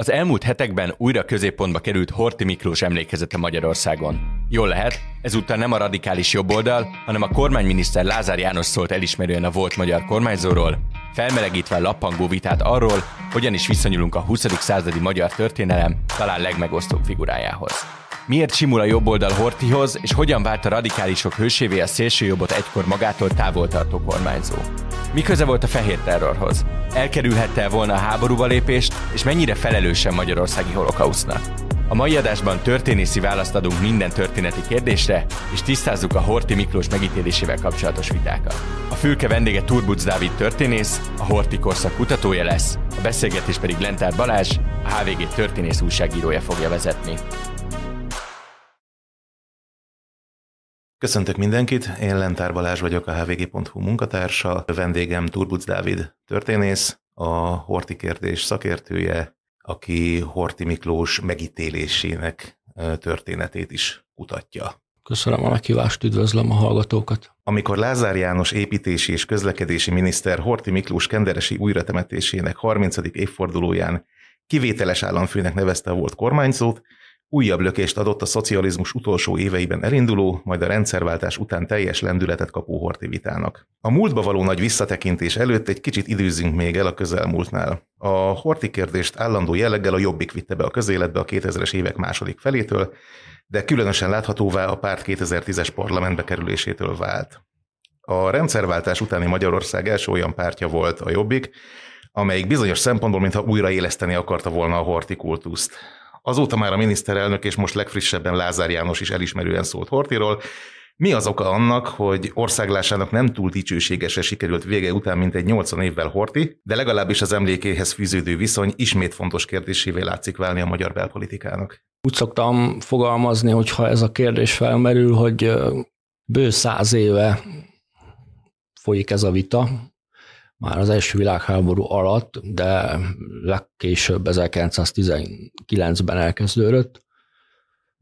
Az elmúlt hetekben újra középpontba került Horti Miklós emlékezete Magyarországon. Jól lehet, ezúttal nem a radikális jobboldal, hanem a kormányminiszter Lázár János szólt elismerően a volt magyar kormányzóról, felmelegítve a lappangó vitát arról, hogyan is viszonyulunk a 20. századi magyar történelem talán legmegosztóbb figurájához. Miért simul a jobb oldal Hortihoz, és hogyan vált a radikálisok hősévé a szélsőjobbot egykor magától tartó kormányzó? Mi köze volt a fehér terrorhoz? Elkerülhette volna a háborúba lépést, és mennyire felelősen magyarországi holokausznak? A mai adásban történészi választ adunk minden történeti kérdésre, és tisztázzuk a Horti Miklós megítélésével kapcsolatos vitákat. A fülke vendége Turbuc Dávid történész, a Horti korszak kutatója lesz, a beszélgetés pedig Lentár Balázs, a HVG történész újságírója fogja vezetni. Köszöntök mindenkit, én Lentár Balázs vagyok, a hvg.hu munkatársa, a vendégem Turbuc Dávid történész, a horti kérdés szakértője, aki Horti Miklós megítélésének történetét is kutatja. Köszönöm a meghívást, üdvözlöm a hallgatókat. Amikor Lázár János építési és közlekedési miniszter Horti Miklós kenderesi újratemetésének 30. évfordulóján kivételes államfőnek nevezte a volt kormányzót, Újabb lökést adott a szocializmus utolsó éveiben elinduló, majd a rendszerváltás után teljes lendületet kapó vitának. A múltba való nagy visszatekintés előtt egy kicsit időzünk még el a közelmúltnál. A horti kérdést állandó jelleggel a jobbik vitte be a közéletbe a 2000-es évek második felétől, de különösen láthatóvá a párt 2010-es parlamentbe kerülésétől vált. A rendszerváltás utáni Magyarország első olyan pártja volt a jobbik, amelyik bizonyos szempontból mintha újraéleszteni akarta volna a kultuszt. Azóta már a miniszterelnök és most legfrissebben Lázár János is elismerően szólt Hortiról. Mi az oka annak, hogy országlásának nem túl dicsőségesen sikerült vége után mint egy 80 évvel Horti, de legalábbis az emlékéhez fűződő viszony ismét fontos kérdésévé látszik válni a magyar belpolitikának? Úgy szoktam fogalmazni, hogyha ez a kérdés felmerül, hogy bő száz éve folyik ez a vita, már az első világháború alatt, de legkésőbb 1919-ben elkezdődött,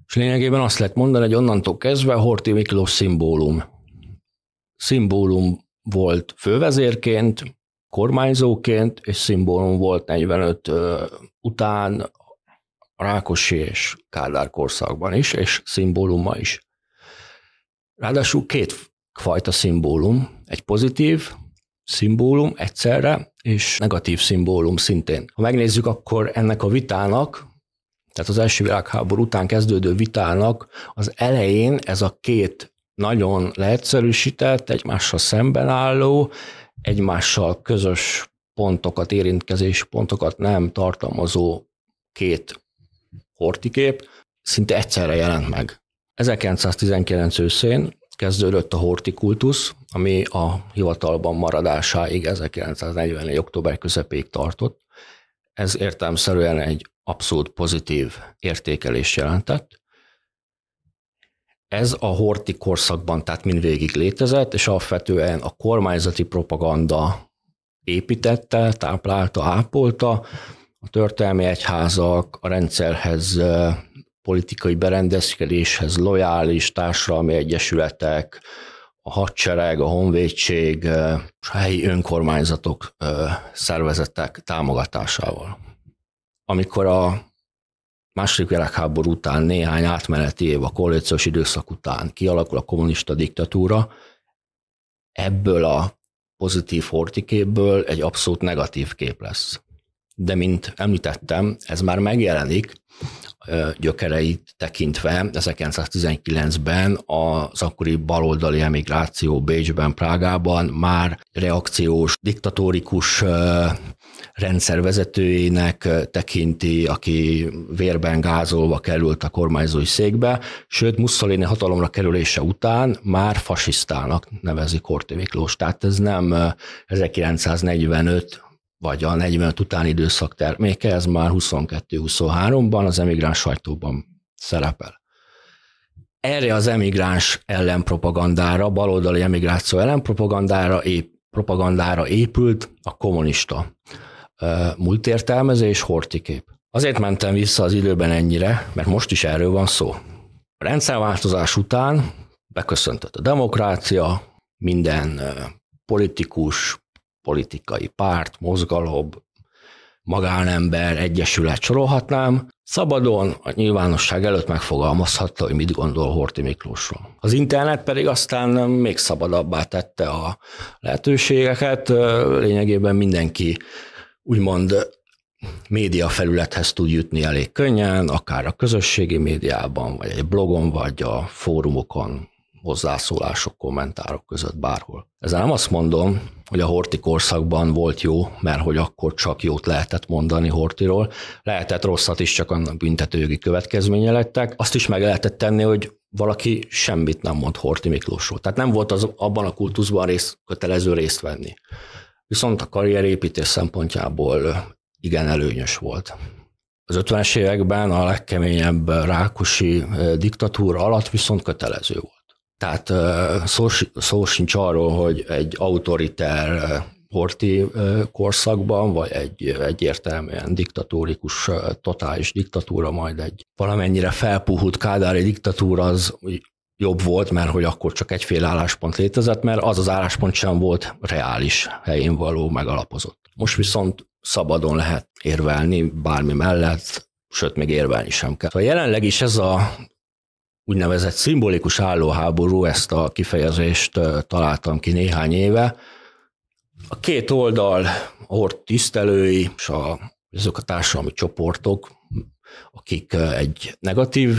és lényegében azt lehet mondani, hogy onnantól kezdve Horti Miklós szimbólum. Szimbólum volt fővezérként, kormányzóként, és szimbólum volt 45 után Rákosi és Kádár korszakban is, és szimbóluma is. Ráadásul két fajta szimbólum, egy pozitív, szimbólum egyszerre, és negatív szimbólum szintén. Ha megnézzük, akkor ennek a vitának, tehát az első világháború után kezdődő vitának az elején ez a két nagyon leegyszerűsített, egymással szemben álló, egymással közös pontokat, érintkezés pontokat nem tartalmazó két hortikép szinte egyszerre jelent meg. 1919 őszén kezdődött a hortikultusz, ami a hivatalban maradásáig 1944. október közepéig tartott. Ez értelmszerűen egy abszolút pozitív értékelés jelentett. Ez a horti korszakban tehát mindvégig létezett, és alapvetően a kormányzati propaganda építette, táplálta, ápolta, a történelmi egyházak, a rendszerhez politikai berendezkedéshez lojális társadalmi egyesületek, a hadsereg, a honvédség, a helyi önkormányzatok, szervezetek támogatásával. Amikor a második világháború után néhány átmeneti év a koalíciós időszak után kialakul a kommunista diktatúra, ebből a pozitív hortiképből egy abszolút negatív kép lesz. De mint említettem, ez már megjelenik gyökereit tekintve 1919-ben az akkori baloldali emigráció Bécsben, Prágában már reakciós, diktatórikus rendszervezetőjének tekinti, aki vérben gázolva került a kormányzói székbe, sőt Mussolini hatalomra kerülése után már fasisztának nevezi Korté Miklós. Tehát ez nem 1945 vagy a 45 utáni időszak terméke, ez már 22-23-ban az emigráns sajtóban szerepel. Erre az emigráns ellenpropagandára, baloldali emigráció ellenpropagandára ép, propagandára épült a kommunista múltértelmezés, hortikép. Azért mentem vissza az időben ennyire, mert most is erről van szó. A rendszerváltozás után beköszöntött a demokrácia, minden politikus, politikai párt, mozgalom, magánember, egyesület sorolhatnám, szabadon a nyilvánosság előtt megfogalmazhatta, hogy mit gondol Horti Miklósról. Az internet pedig aztán még szabadabbá tette a lehetőségeket, lényegében mindenki úgymond média felülethez tud jutni elég könnyen, akár a közösségi médiában, vagy egy blogon, vagy a fórumokon, hozzászólások, kommentárok között bárhol. Ezzel nem azt mondom, hogy a Horti korszakban volt jó, mert hogy akkor csak jót lehetett mondani Hortiról, lehetett rosszat is, csak annak büntetőjogi következménye lettek. Azt is meg lehetett tenni, hogy valaki semmit nem mond Horti Miklósról. Tehát nem volt az, abban a kultuszban rész, kötelező részt venni. Viszont a karrierépítés szempontjából igen előnyös volt. Az 50-es években a legkeményebb rákosi diktatúra alatt viszont kötelező volt. Tehát szó, szó sincs arról, hogy egy autoriter horti korszakban, vagy egy egyértelműen diktatórikus, totális diktatúra, majd egy valamennyire felpuhult kádári diktatúra az jobb volt, mert hogy akkor csak egyféle álláspont létezett, mert az az álláspont sem volt reális, helyén való, megalapozott. Most viszont szabadon lehet érvelni bármi mellett, sőt, még érvelni sem kell. A jelenleg is ez a úgynevezett szimbolikus állóháború, ezt a kifejezést találtam ki néhány éve. A két oldal, hort tisztelői és a, azok a társadalmi csoportok, akik egy negatív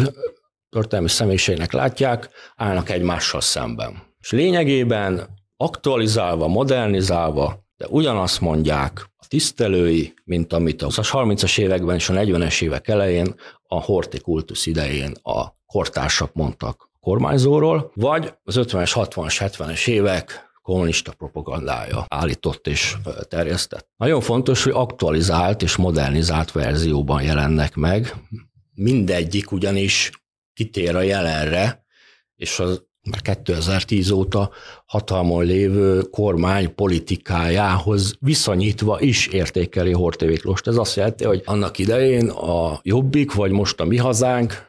történelmi személyiségnek látják, állnak egymással szemben. És lényegében aktualizálva, modernizálva, de ugyanazt mondják a tisztelői, mint amit a 30-as években és a 40-es évek elején, a kultusz idején a kortársak mondtak a kormányzóról, vagy az 50-es, 60-as, 70-es évek kommunista propagandája állított és terjesztett. Nagyon fontos, hogy aktualizált és modernizált verzióban jelennek meg. Mindegyik ugyanis kitér a jelenre, és az már 2010 óta hatalmon lévő kormány politikájához viszonyítva is értékeli Horthy Miklóst. Ez azt jelenti, hogy annak idején a Jobbik, vagy most a Mi Hazánk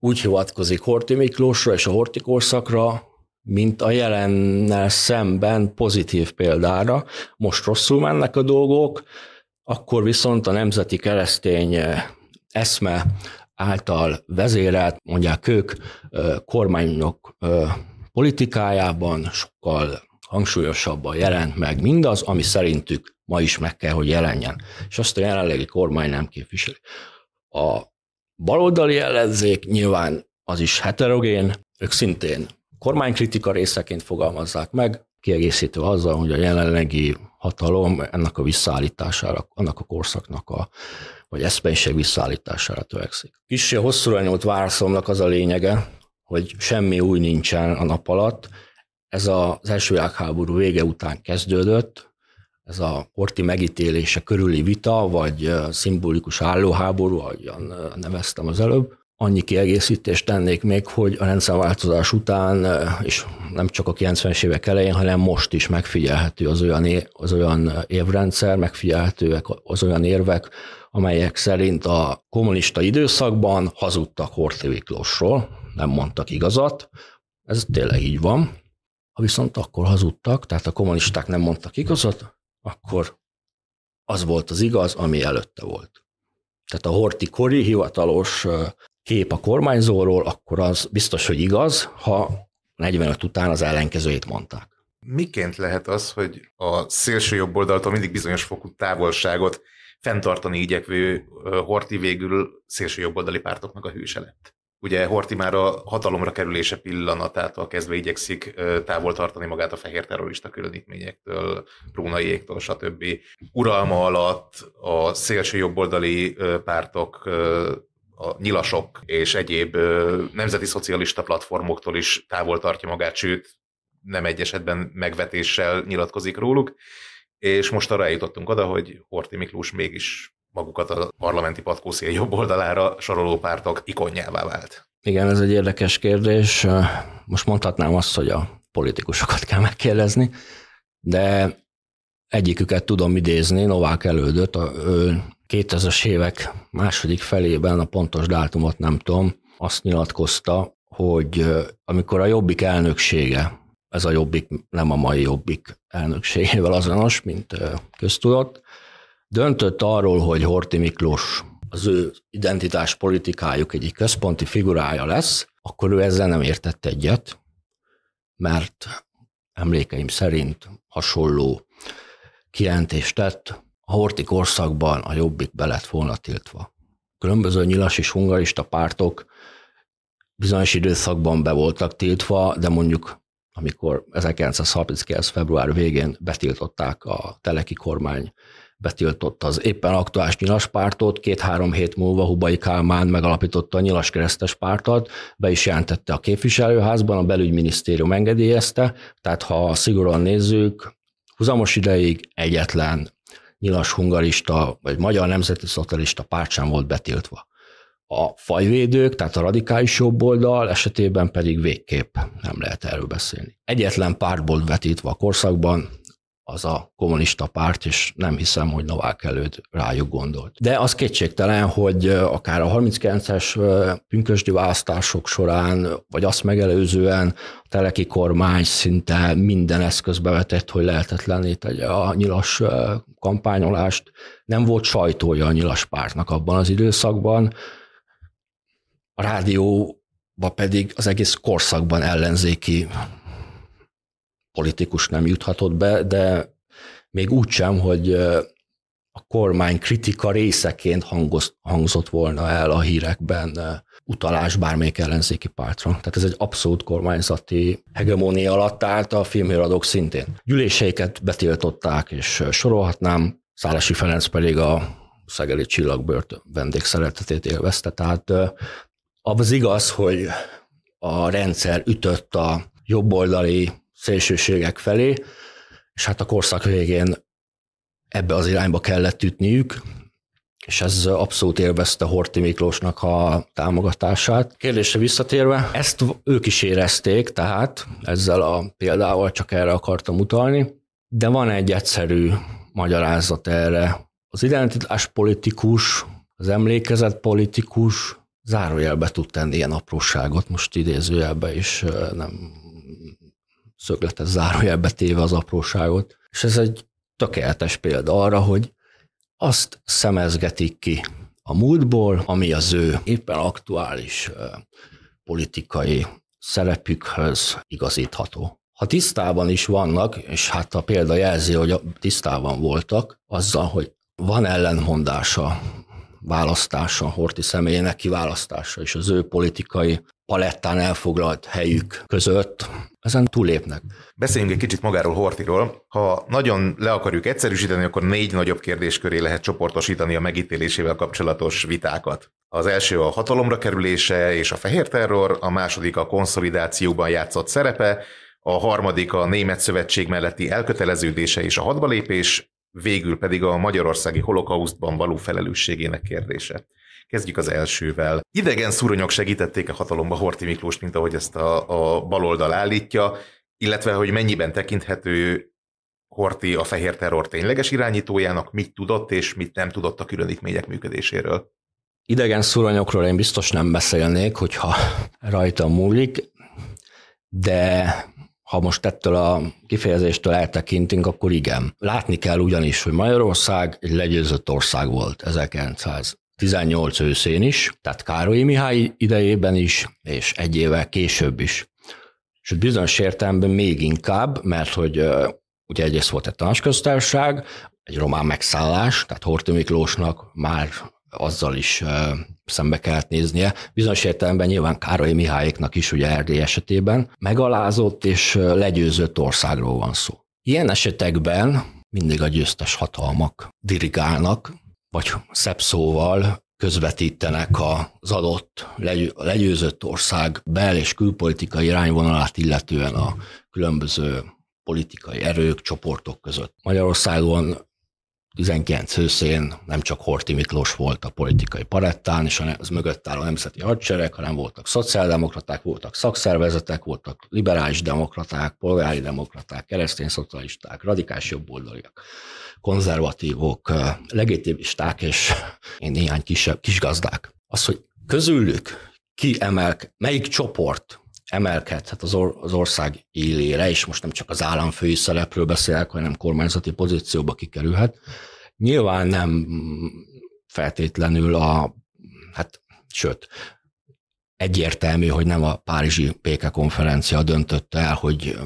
úgy hivatkozik Horti Miklósra és a Horti korszakra, mint a jelennel szemben pozitív példára. Most rosszul mennek a dolgok, akkor viszont a nemzeti keresztény eh, eszme által vezérelt, mondják ők, eh, kormányok eh, politikájában sokkal hangsúlyosabban jelent meg mindaz, ami szerintük ma is meg kell, hogy jelenjen. És azt a jelenlegi kormány nem képviseli. A baloldali ellenzék nyilván az is heterogén, ők szintén kormánykritika részeként fogalmazzák meg, kiegészítő azzal, hogy a jelenlegi hatalom ennek a visszaállítására, annak a korszaknak a, vagy eszmeiség visszaállítására törekszik. Kicsi a hosszúra nyúlt válaszomnak az a lényege, hogy semmi új nincsen a nap alatt. Ez az első világháború vége után kezdődött, ez a Horti megítélése körüli vita, vagy szimbolikus állóháború, ahogyan neveztem az előbb, annyi kiegészítést tennék még, hogy a rendszerváltozás után, és nem csak a 90-es évek elején, hanem most is megfigyelhető az olyan, é- az olyan évrendszer, megfigyelhetőek az olyan érvek, amelyek szerint a kommunista időszakban hazudtak Horthy Miklósról, nem mondtak igazat, ez tényleg így van. Ha viszont akkor hazudtak, tehát a kommunisták nem mondtak igazat, akkor az volt az igaz, ami előtte volt. Tehát a Horti Kori hivatalos kép a kormányzóról, akkor az biztos, hogy igaz, ha 45 után az ellenkezőjét mondták. Miként lehet az, hogy a szélső jobb oldaltól mindig bizonyos fokú távolságot fenntartani igyekvő Horti végül szélső jobboldali pártoknak a hőse lett? ugye Horti már a hatalomra kerülése pillanatától kezdve igyekszik távol tartani magát a fehér terrorista különítményektől, égtől, stb. Uralma alatt a szélső jobboldali pártok a nyilasok és egyéb nemzeti szocialista platformoktól is távol tartja magát, sőt, nem egy esetben megvetéssel nyilatkozik róluk, és most arra eljutottunk oda, hogy Horti Miklós mégis magukat a parlamenti patkószél jobb oldalára soroló pártok ikonjává vált. Igen, ez egy érdekes kérdés. Most mondhatnám azt, hogy a politikusokat kell megkérdezni, de egyiküket tudom idézni, Novák elődött, a, 2000-es évek második felében, a pontos dátumot nem tudom, azt nyilatkozta, hogy amikor a Jobbik elnöksége, ez a Jobbik nem a mai Jobbik elnökségével azonos, mint köztudott, Döntött arról, hogy Horti Miklós az ő identitás politikájuk egyik központi figurája lesz, akkor ő ezzel nem értett egyet, mert emlékeim szerint hasonló kijelentést tett, a Horti korszakban a jobbik be lett volna tiltva. Különböző nyilas és hungarista pártok bizonyos időszakban be voltak tiltva, de mondjuk amikor 1939. február végén betiltották a teleki kormány betiltotta az éppen aktuális nyilas pártot, két-három hét múlva Hubai Kálmán megalapította a nyilas keresztes pártot, be is jelentette a képviselőházban, a belügyminisztérium engedélyezte, tehát ha szigorúan nézzük, huzamos ideig egyetlen nyilas hungarista vagy magyar nemzeti szocialista párt sem volt betiltva. A fajvédők, tehát a radikális jobboldal esetében pedig végképp nem lehet erről beszélni. Egyetlen párt volt vetítve a korszakban, az a kommunista párt, és nem hiszem, hogy Novák előtt rájuk gondolt. De az kétségtelen, hogy akár a 39-es pünkösdi választások során, vagy azt megelőzően a teleki kormány szinte minden eszközbe vetett, hogy lehetetlené tegye a nyilas kampányolást. Nem volt sajtója a nyilas pártnak abban az időszakban. A rádió pedig az egész korszakban ellenzéki politikus nem juthatott be, de még úgy sem, hogy a kormány kritika részeként hangoz, hangzott volna el a hírekben utalás bármelyik ellenzéki pártra. Tehát ez egy abszolút kormányzati hegemónia alatt állt a filmhíradók szintén. Gyűléseiket betiltották, és sorolhatnám, Szálasi Ferenc pedig a Szegeli Csillagbört vendégszeretetét élvezte. Tehát az igaz, hogy a rendszer ütött a jobboldali szélsőségek felé, és hát a korszak végén ebbe az irányba kellett ütniük, és ez abszolút élvezte Horti Miklósnak a támogatását. Kérdésre visszatérve, ezt ők is érezték, tehát ezzel a példával csak erre akartam utalni, de van egy egyszerű magyarázat erre. Az identitás politikus, az emlékezet politikus zárójelbe tud tenni ilyen apróságot, most idézőjelbe is nem szögletes zárójelbe téve az apróságot. És ez egy tökéletes példa arra, hogy azt szemezgetik ki a múltból, ami az ő éppen aktuális politikai szerepükhöz igazítható. Ha tisztában is vannak, és hát a példa jelzi, hogy tisztában voltak azzal, hogy van ellenmondása választása, Horti személyének kiválasztása és az ő politikai palettán elfoglalt helyük között, ezen túlépnek. Beszéljünk egy kicsit magáról Hortiról. Ha nagyon le akarjuk egyszerűsíteni, akkor négy nagyobb kérdésköré lehet csoportosítani a megítélésével kapcsolatos vitákat. Az első a hatalomra kerülése és a fehér terror, a második a konszolidációban játszott szerepe, a harmadik a német szövetség melletti elköteleződése és a hadbalépés, végül pedig a magyarországi holokausztban való felelősségének kérdése. Kezdjük az elsővel. Idegen szuronyok segítették a hatalomba Horti Miklós, mint ahogy ezt a, a baloldal állítja, illetve hogy mennyiben tekinthető Horti a fehér terror tényleges irányítójának, mit tudott és mit nem tudott a különítmények működéséről. Idegen szuronyokról én biztos nem beszélnék, hogyha rajta múlik, de ha most ettől a kifejezéstől eltekintünk, akkor igen. Látni kell ugyanis, hogy Magyarország egy legyőzött ország volt 1900 18 őszén is, tehát Károly Mihály idejében is, és egy évvel később is. És bizonyos értelemben még inkább, mert hogy ugye egyrészt volt egy tanácsköztársaság, egy román megszállás, tehát Horthy Miklósnak már azzal is szembe kellett néznie. Bizonyos értelemben nyilván Károly Mihályéknak is, ugye Erdély esetében, megalázott és legyőzött országról van szó. Ilyen esetekben mindig a győztes hatalmak dirigálnak, vagy szebb szóval közvetítenek az adott legy- legyőzött ország bel- és külpolitikai irányvonalát illetően a különböző politikai erők, csoportok között. Magyarországon 19 őszén nem csak Horti Miklós volt a politikai palettán, és az mögött álló nemzeti hadsereg, hanem voltak szociáldemokraták, voltak szakszervezetek, voltak liberális demokraták, polgári demokraták, keresztény szocialisták, radikális jobboldaliak, konzervatívok, legitimisták és néhány kisebb kisgazdák. Az, hogy közülük ki emel, melyik csoport emelkedhet az, or- az ország élére, és most nem csak az államfői szerepről beszélek, hanem kormányzati pozícióba kikerülhet, Nyilván nem feltétlenül a, hát sőt, egyértelmű, hogy nem a Párizsi békekonferencia döntötte el, hogy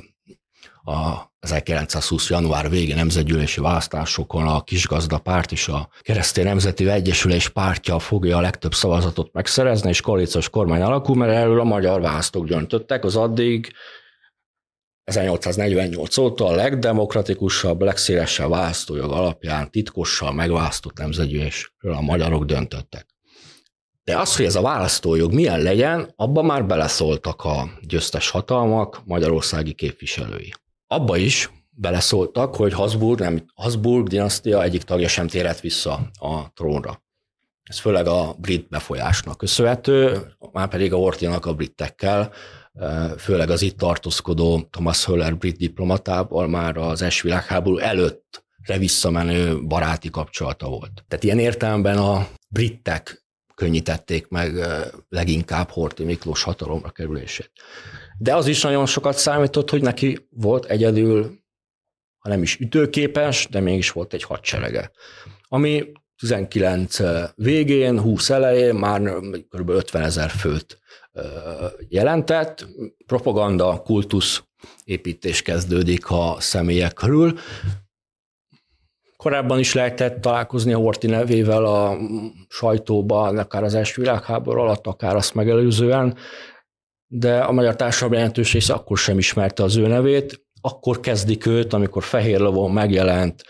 a 1920. január végén nemzetgyűlési választásokon a kisgazda párt és a keresztény nemzeti egyesülés pártja fogja a legtöbb szavazatot megszerezni, és koalíciós kormány alakul, mert erről a magyar választók döntöttek, az addig 1848 óta a legdemokratikusabb, legszélesebb választójog alapján titkossal megválasztott nemzetgyűlésről a magyarok döntöttek. De az, hogy ez a választójog milyen legyen, abba már beleszóltak a győztes hatalmak, magyarországi képviselői. Abba is beleszóltak, hogy Habsburg, nem, Habsburg dinasztia egyik tagja sem térhet vissza a trónra. Ez főleg a brit befolyásnak köszönhető, már pedig a Ortinak a britekkel, főleg az itt tartózkodó Thomas Höller brit diplomatával már az S világháború előtt visszamenő baráti kapcsolata volt. Tehát ilyen értelemben a britek könnyítették meg leginkább Horti Miklós hatalomra kerülését. De az is nagyon sokat számított, hogy neki volt egyedül, ha nem is ütőképes, de mégis volt egy hadserege, ami 19 végén, 20 elején már kb. 50 ezer főt jelentett. Propaganda, kultusz építés kezdődik a személyek körül. Korábban is lehetett találkozni a Horti nevével a sajtóban, akár az első világháború alatt, akár azt megelőzően, de a magyar társadalom jelentős része akkor sem ismerte az ő nevét. Akkor kezdik őt, amikor Fehér Lovon megjelent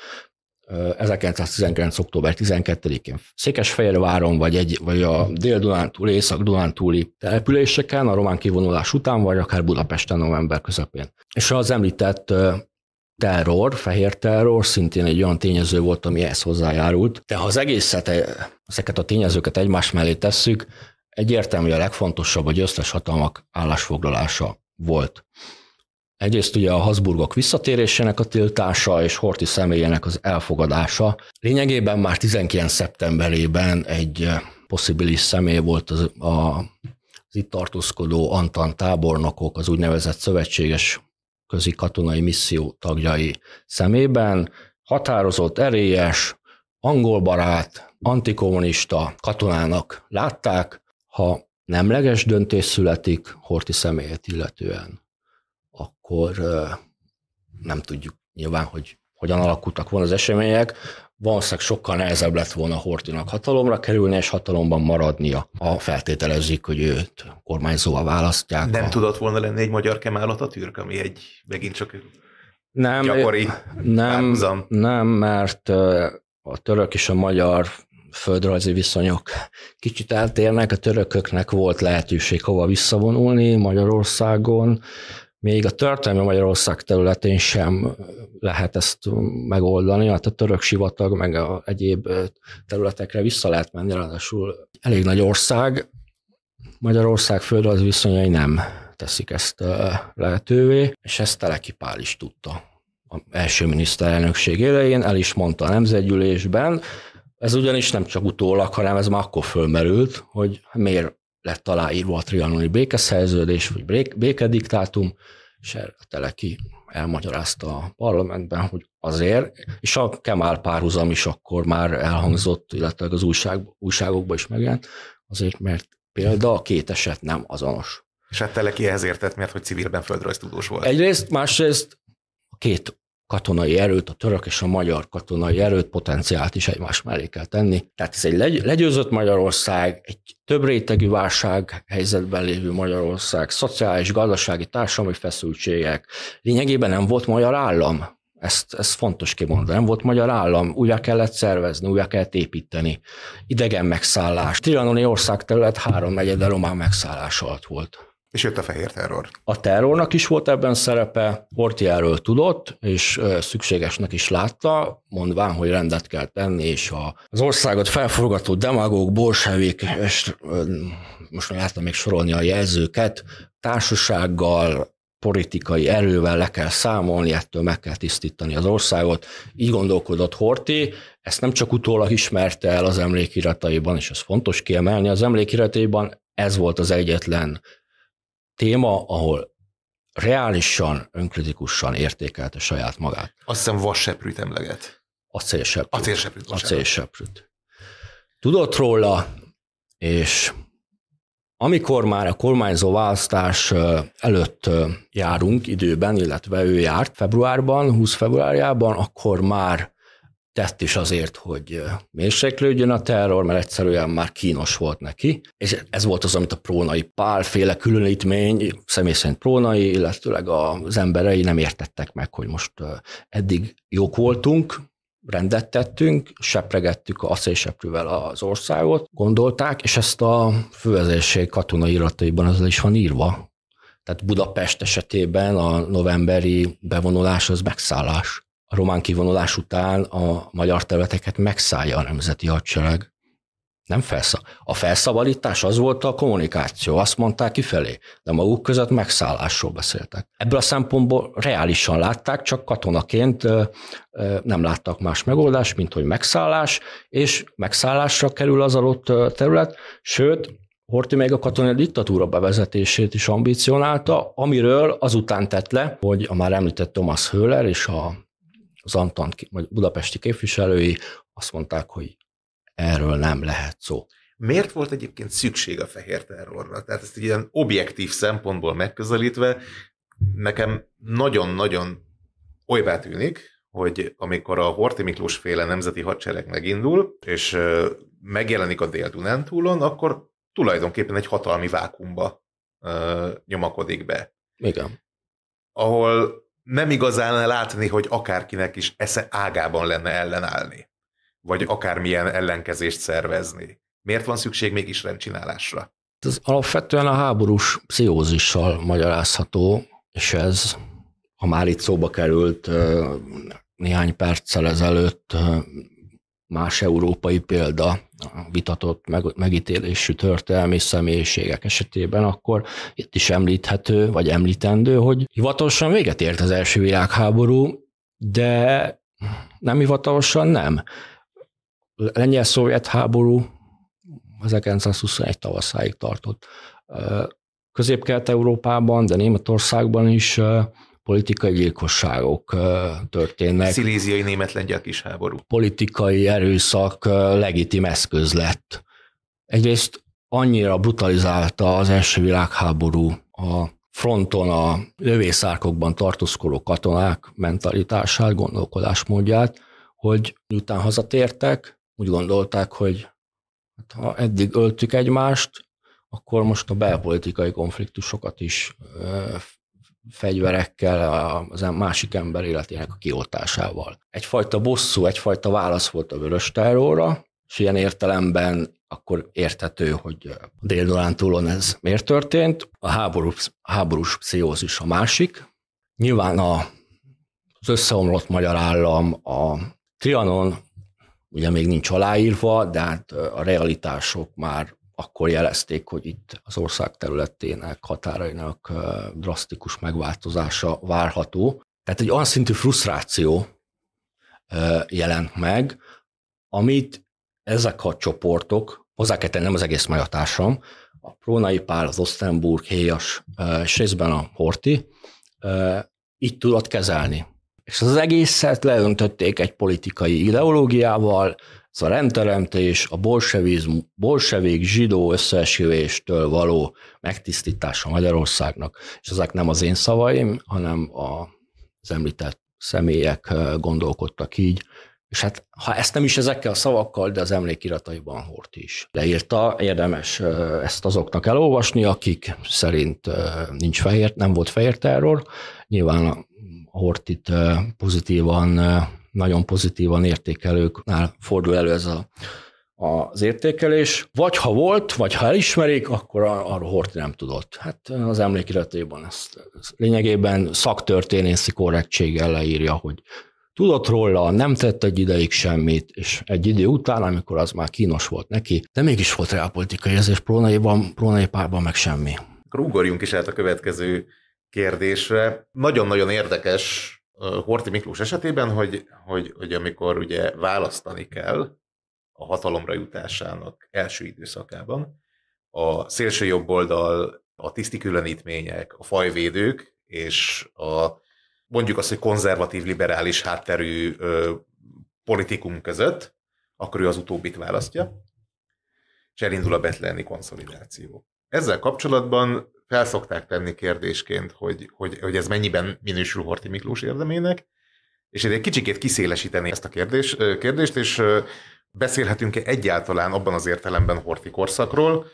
1919. október 12-én Székesfehérváron, vagy, egy, vagy a dél dunántúli Észak-Dunántúli településeken, a román kivonulás után, vagy akár Budapesten november közepén. És az említett terror, fehér terror szintén egy olyan tényező volt, ami ehhez hozzájárult. De ha az egészet, e, ezeket a tényezőket egymás mellé tesszük, egyértelmű hogy a legfontosabb hogy összes hatalmak állásfoglalása volt. Egyrészt ugye a Habsburgok visszatérésének a tiltása és Horti személyének az elfogadása. Lényegében már 19. szeptemberében egy eh, possibilis személy volt az, a, az itt tartózkodó Antan tábornokok, az úgynevezett szövetséges közi katonai misszió tagjai szemében. Határozott, erélyes, barát, antikommunista katonának látták, ha nemleges döntés születik Horti személyét illetően akkor nem tudjuk nyilván, hogy hogyan alakultak volna az események, valószínűleg sokkal nehezebb lett volna Hortinak hatalomra kerülni, és hatalomban maradnia, ha feltételezik, hogy őt kormányzóvá választják. Nem a... tudott volna lenni egy magyar a türk, ami egy megint csak nem, gyakori nem, nem, mert a török és a magyar földrajzi viszonyok kicsit eltérnek, a törököknek volt lehetőség hova visszavonulni Magyarországon, még a történelmi Magyarország területén sem lehet ezt megoldani, hát a török sivatag, meg a egyéb területekre vissza lehet menni, ráadásul elég nagy ország, Magyarország földrajz viszonyai nem teszik ezt lehetővé, és ezt Teleki Pál is tudta a első miniszterelnökség elején, el is mondta a nemzetgyűlésben, ez ugyanis nem csak utólag, hanem ez már akkor fölmerült, hogy miért lett aláírva a trianoni békeszerződés, vagy békediktátum, és erre Teleki elmagyarázta a parlamentben, hogy azért, és a Kemál párhuzam is akkor már elhangzott, illetve az újság, újságokban is megjelent, azért, mert példa a két eset nem azonos. És hát Teleki ehhez értett, mert hogy civilben földrajztudós volt. Egyrészt, másrészt a két katonai erőt, a török és a magyar katonai erőt potenciált is egymás mellé kell tenni. Tehát ez egy legy- legyőzött Magyarország, egy több rétegű válság helyzetben lévő Magyarország, szociális, gazdasági, társadalmi feszültségek. Lényegében nem volt magyar állam. Ezt, ezt fontos kimondani. Nem volt magyar állam, újra kellett szervezni, újra kellett építeni. Idegen megszállás. Trianoni országterület háromnegyede román megszállás alatt volt. És jött a fehér terror. A terrornak is volt ebben szerepe, Horthy erről tudott, és szükségesnek is látta, mondván, hogy rendet kell tenni, és a, az országot felforgató demagóg, borsevék, és most már láttam még sorolni a jelzőket, társasággal, politikai erővel le kell számolni, ettől meg kell tisztítani az országot. Így gondolkodott Horti, ezt nem csak utólag ismerte el az emlékirataiban, és ez fontos kiemelni, az emlékirataiban ez volt az egyetlen téma, ahol reálisan, önkritikusan értékelte saját magát. Azt hiszem vasseprűt emleget. célseprűt. A célseprűt. Tudott róla, és amikor már a kormányzó választás előtt járunk időben, illetve ő járt februárban, 20 februárjában, akkor már tett is azért, hogy mérséklődjön a terror, mert egyszerűen már kínos volt neki, és ez volt az, amit a prónai párféle különítmény, személy szerint prónai, illetőleg az emberei nem értettek meg, hogy most eddig jók voltunk, rendet tettünk, sepregettük a szélseprűvel az országot, gondolták, és ezt a fővezérség katonai irataiban az is van írva. Tehát Budapest esetében a novemberi bevonulás az megszállás a román kivonulás után a magyar területeket megszállja a nemzeti hadsereg. Nem felszab. A felszabadítás az volt a kommunikáció, azt mondták kifelé, de maguk között megszállásról beszéltek. Ebből a szempontból reálisan látták, csak katonaként nem láttak más megoldást, mint hogy megszállás, és megszállásra kerül az adott terület, sőt, Horti még a katonai diktatúra bevezetését is ambicionálta, amiről azután tett le, hogy a már említett Thomas Höller és a az Antant vagy budapesti képviselői azt mondták, hogy erről nem lehet szó. Miért volt egyébként szükség a fehér terrorra? Tehát ezt egy ilyen objektív szempontból megközelítve, nekem nagyon-nagyon olyvá tűnik, hogy amikor a Horti Miklós féle nemzeti hadsereg megindul, és megjelenik a dél túlon, akkor tulajdonképpen egy hatalmi vákumba nyomakodik be. Igen. Ahol nem igazán látni, hogy akárkinek is esze ágában lenne ellenállni, vagy akármilyen ellenkezést szervezni. Miért van szükség mégis rendcsinálásra? Ez alapvetően a háborús pszichózissal magyarázható, és ez, ha már itt szóba került néhány perccel ezelőtt, más európai példa, vitatott meg, megítélésű történelmi személyiségek esetében, akkor itt is említhető, vagy említendő, hogy hivatalosan véget ért az első világháború, de nem hivatalosan nem. Lengyel-szovjet háború 1921 tavaszáig tartott. Közép-Kelet-Európában, de Németországban is politikai gyilkosságok történnek. Sziléziai német-lengyel háború. Politikai erőszak legitim eszköz lett. Egyrészt annyira brutalizálta az első világháború a fronton a lövészárkokban tartózkodó katonák mentalitását, gondolkodásmódját, hogy miután hazatértek, úgy gondolták, hogy hát, ha eddig öltük egymást, akkor most a belpolitikai konfliktusokat is fegyverekkel, az másik ember életének a kioltásával. Egyfajta bosszú, egyfajta válasz volt a vörös terrorra, és ilyen értelemben akkor értető, hogy a dél túlon ez miért történt. A háborús, háborús pszichózis a másik. Nyilván a, az összeomlott magyar állam, a Trianon ugye még nincs aláírva, de hát a realitások már akkor jelezték, hogy itt az ország területének határainak drasztikus megváltozása várható. Tehát egy olyan szintű frusztráció jelent meg, amit ezek a csoportok, hozzá kell nem az egész magyar társam, a Prónai Pál, az Osztenburg, Héjas, és részben a Horti, így tudott kezelni. És az egészet leöntötték egy politikai ideológiával, ez a rendteremtés a bolsevik zsidó összeesküvéstől való megtisztítása Magyarországnak, és ezek nem az én szavaim, hanem az említett személyek gondolkodtak így, és hát ha ezt nem is ezekkel a szavakkal, de az emlékirataiban Hort is leírta, érdemes ezt azoknak elolvasni, akik szerint nincs fehér, nem volt fehér terror. Nyilván a hortit pozitívan nagyon pozitívan értékelőknál fordul elő ez a, az értékelés. Vagy ha volt, vagy ha elismerik, akkor arról Horti nem tudott. Hát az emlékiratéban ezt, ezt lényegében szaktörténészi korrektséggel leírja, hogy Tudott róla, nem tett egy ideig semmit, és egy idő után, amikor az már kínos volt neki, de mégis volt rá politikai érzés Prónaiban, Prónai párban meg semmi. Akkor ugorjunk is át a következő kérdésre. Nagyon-nagyon érdekes Horti Miklós esetében, hogy, hogy, hogy amikor ugye választani kell a hatalomra jutásának első időszakában, a szélső jobb oldal, a különítmények, a fajvédők és a mondjuk azt, hogy konzervatív, liberális hátterű ö, politikum között, akkor ő az utóbbit választja, és elindul a betleni konszolidáció. Ezzel kapcsolatban felszokták tenni kérdésként, hogy, hogy, hogy ez mennyiben minősül Horti Miklós érdemének, és egy kicsikét kiszélesíteni ezt a kérdés, kérdést, és beszélhetünk-e egyáltalán abban az értelemben Horti korszakról,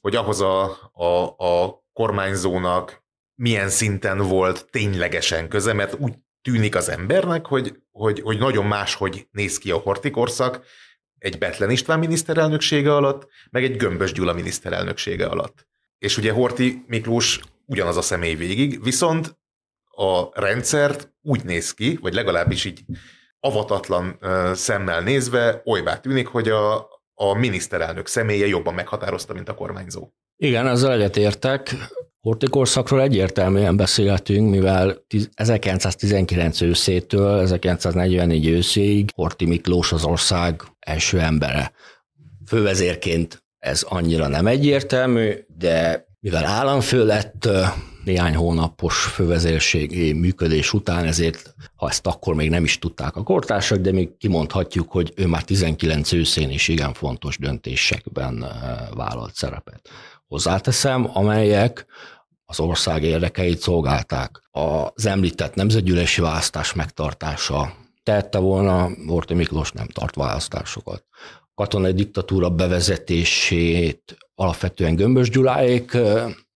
hogy ahhoz a, a, a kormányzónak milyen szinten volt ténylegesen köze, mert úgy tűnik az embernek, hogy, hogy, hogy nagyon máshogy néz ki a Horti korszak egy Betlen István miniszterelnöksége alatt, meg egy Gömbös Gyula miniszterelnöksége alatt és ugye Horti Miklós ugyanaz a személy végig, viszont a rendszert úgy néz ki, vagy legalábbis így avatatlan szemmel nézve olybá tűnik, hogy a, a miniszterelnök személye jobban meghatározta, mint a kormányzó. Igen, ezzel egyetértek. Horti korszakról egyértelműen beszélhetünk, mivel 1919 őszétől 1944 őszéig Horti Miklós az ország első embere. Fővezérként ez annyira nem egyértelmű, de mivel államfő lett néhány hónapos fővezérségi működés után, ezért ha ezt akkor még nem is tudták a kortársak, de még kimondhatjuk, hogy ő már 19 őszén is igen fontos döntésekben vállalt szerepet. Hozzáteszem, amelyek az ország érdekeit szolgálták. Az említett nemzetgyűlési választás megtartása, tehette volna Orti Miklós nem tart választásokat katonai diktatúra bevezetését alapvetően Gömbös Gyuláék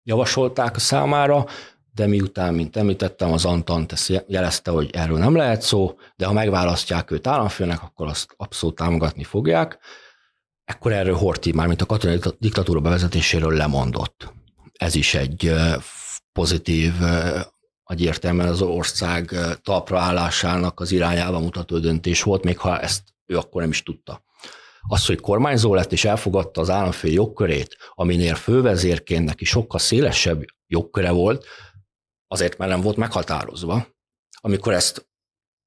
javasolták számára, de miután, mint említettem, az Antant ezt jelezte, hogy erről nem lehet szó, de ha megválasztják őt államfőnek, akkor azt abszolút támogatni fogják. Ekkor erről Horthy már, mint a katonai diktatúra bevezetéséről lemondott. Ez is egy pozitív, egyértelműen az ország talpraállásának az irányába mutató döntés volt, még ha ezt ő akkor nem is tudta. Az, hogy kormányzó lett és elfogadta az államfő jogkörét, aminél fővezérként neki sokkal szélesebb jogköre volt, azért mert nem volt meghatározva. Amikor ezt